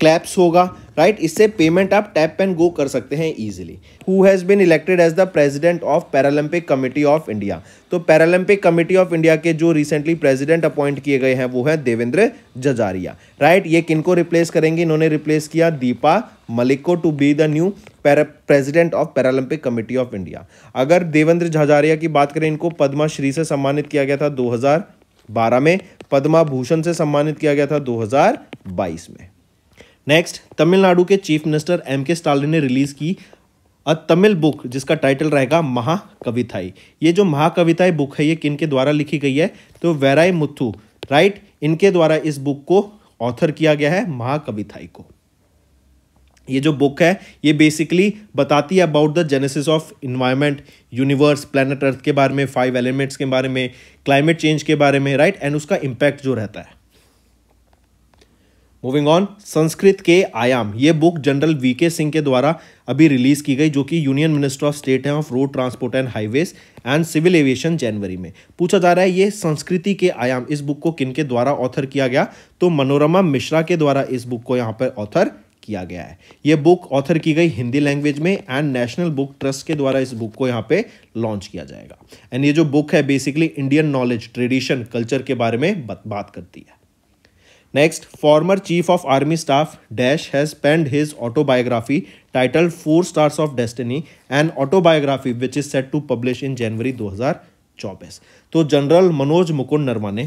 क्लैप्स होगा राइट इससे पेमेंट आप टैप एंड गो कर सकते हैं easily who has been elected as the president of Paralympic committee of India तो पैरालंपिक कमेटी ऑफ इंडिया के जो रिसेंटली प्रेसिडेंट अपॉइंट किए गए हैं वो है देवेंद्र जजारिया राइट ये किनको रिप्लेस करेंगे इन्होंने रिप्लेस किया दीपा मलिक को to be the new president of Paralympic committee of India अगर देवेंद्र झजारिया की बात करें इनको पद्माश्री से सम्मानित किया गया था दो में पद्मा भूषण से सम्मानित किया गया था दो में नेक्स्ट तमिलनाडु के chief minister M K Stalin ने रिलीज की अ तमिल बुक जिसका टाइटल रहेगा महाकविथाई ये जो महाकविताई बुक है ये किन के द्वारा लिखी गई है तो वैराय मुथु राइट इनके द्वारा इस बुक को ऑथर किया गया है महाकविथाई को ये जो बुक है ये बेसिकली बताती है about the genesis of environment universe planet earth के बारे में फाइव एलिमेंट्स के बारे में क्लाइमेट चेंज के बारे में राइट right? एंड उसका इम्पैक्ट जो रहता है मूविंग ऑन संस्कृत के आयाम ये बुक जनरल वी के सिंह के द्वारा अभी रिलीज की गई जो कि यूनियन मिनिस्टर ऑफ स्टेट है of road transport and highways and civil aviation जनवरी में पूछा जा रहा है ये संस्कृति के आयाम इस बुक को किन के द्वारा ऑथर किया गया तो मनोरमा मिश्रा के द्वारा इस बुक को यहाँ पर ऑथर किया गया है ये बुक ऑथर की गई हिंदी लैंग्वेज में एंड नेशनल बुक ट्रस्ट के द्वारा इस बुक को यहाँ पे लॉन्च किया जाएगा एंड ये जो बुक है basically Indian knowledge tradition culture के बारे में बात करती है next former chief of army staff dash has penned his autobiography title four stars of destiny and autobiography which is set to publish in January 2024 तो general Manoj Mukund नर्मा ने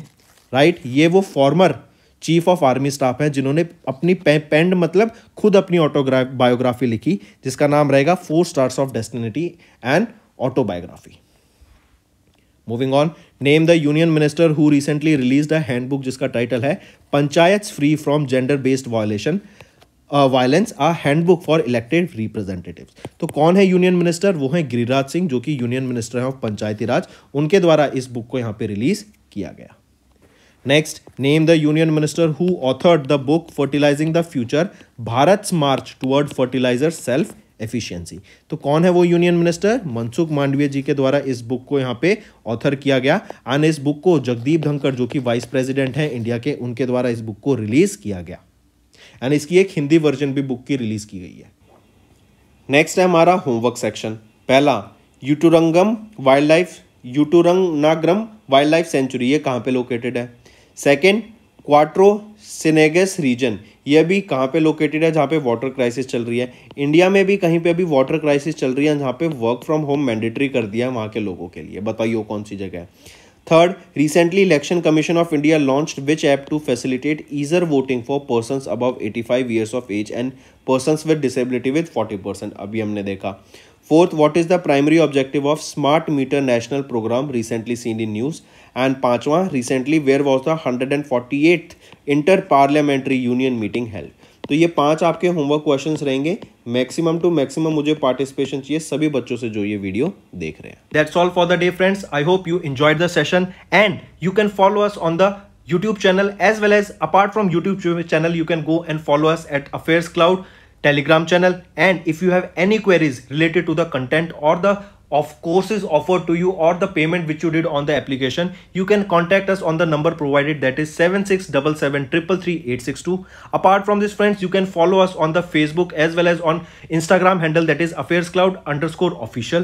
right ये वो former chief of army staff है जिन्होंने अपनी पेंड मतलब खुद अपनी ऑटोग्राफ बायोग्राफी लिखी जिसका नाम रहेगा four stars of destiny and autobiography moving on name the union minister who recently release the handbook जिसका टाइटल है panchayat free from gender based violation violence a handbook for elected representative तो कौन है union minister वो है गिरिराज सिंह जो कि union minister है ऑफ पंचायती राज उनके द्वारा इस बुक को यहाँ पे रिलीज किया गया next name the union minister who authored the book fertilizing the future Bharat march toward fertilizer self efficiency तो कौन है वो यूनियन मिनिस्टर मनसुख मांडविया जी के द्वारा इस बुक को यहाँ पे ऑथर किया गया एंड इस बुक को जगदीप धनकर जो कि वाइस प्रेसिडेंट हैं इंडिया के उनके द्वारा इस बुक को रिलीज किया गया एंड इसकी एक हिंदी वर्जन भी बुक की रिलीज की गई है नेक्स्ट है हमारा होमवर्क सेक्शन पहला यूटुरंगम वाइल्ड लाइफ यूटुरंगनाग्रम वाइल्ड लाइफ सेंचुरी ये कहाँ पे लोकेटेड है सेकेंड क्वाट्रो सिनेगस रीजन यह भी कहाँ पे लोकेटेड है जहाँ पे वाटर क्राइसिस चल रही है इंडिया में भी कहीं पे अभी वाटर क्राइसिस चल रही है जहाँ पे वर्क फ्रॉम होम मैंडेटरी कर दिया है वहाँ के लोगों के लिए बताइए कौन सी जगह है third recently election commission of India launch which app to facilitate easier voting for person above five years of age and person with disability with forty percent अभी हमने देखा fourth what is the primary objective of smart meter national programme recently seen in news and पांचवा recently where was the hundred and forty eight inter parliamentary union meeting held तो ये पांच आपके homework question रहेंगे maximum to maximum मुझे participation चाहिए सभी बच्चों से जो ये वीडियो देख रहे हैं that's all for the day friends I hope you enjoy the session and you can follow us on the YouTube channel as well as apart from YouTube channel you can go and follow us at affairs cloud telegram channel and if you have any queries related to the content or the of courses offered to you or the payment which you did on the application you can contact us on the number provided that is 767733862 apart from this friends you can follow us on the facebook as well as on instagram handle that is affairs cloud underscore official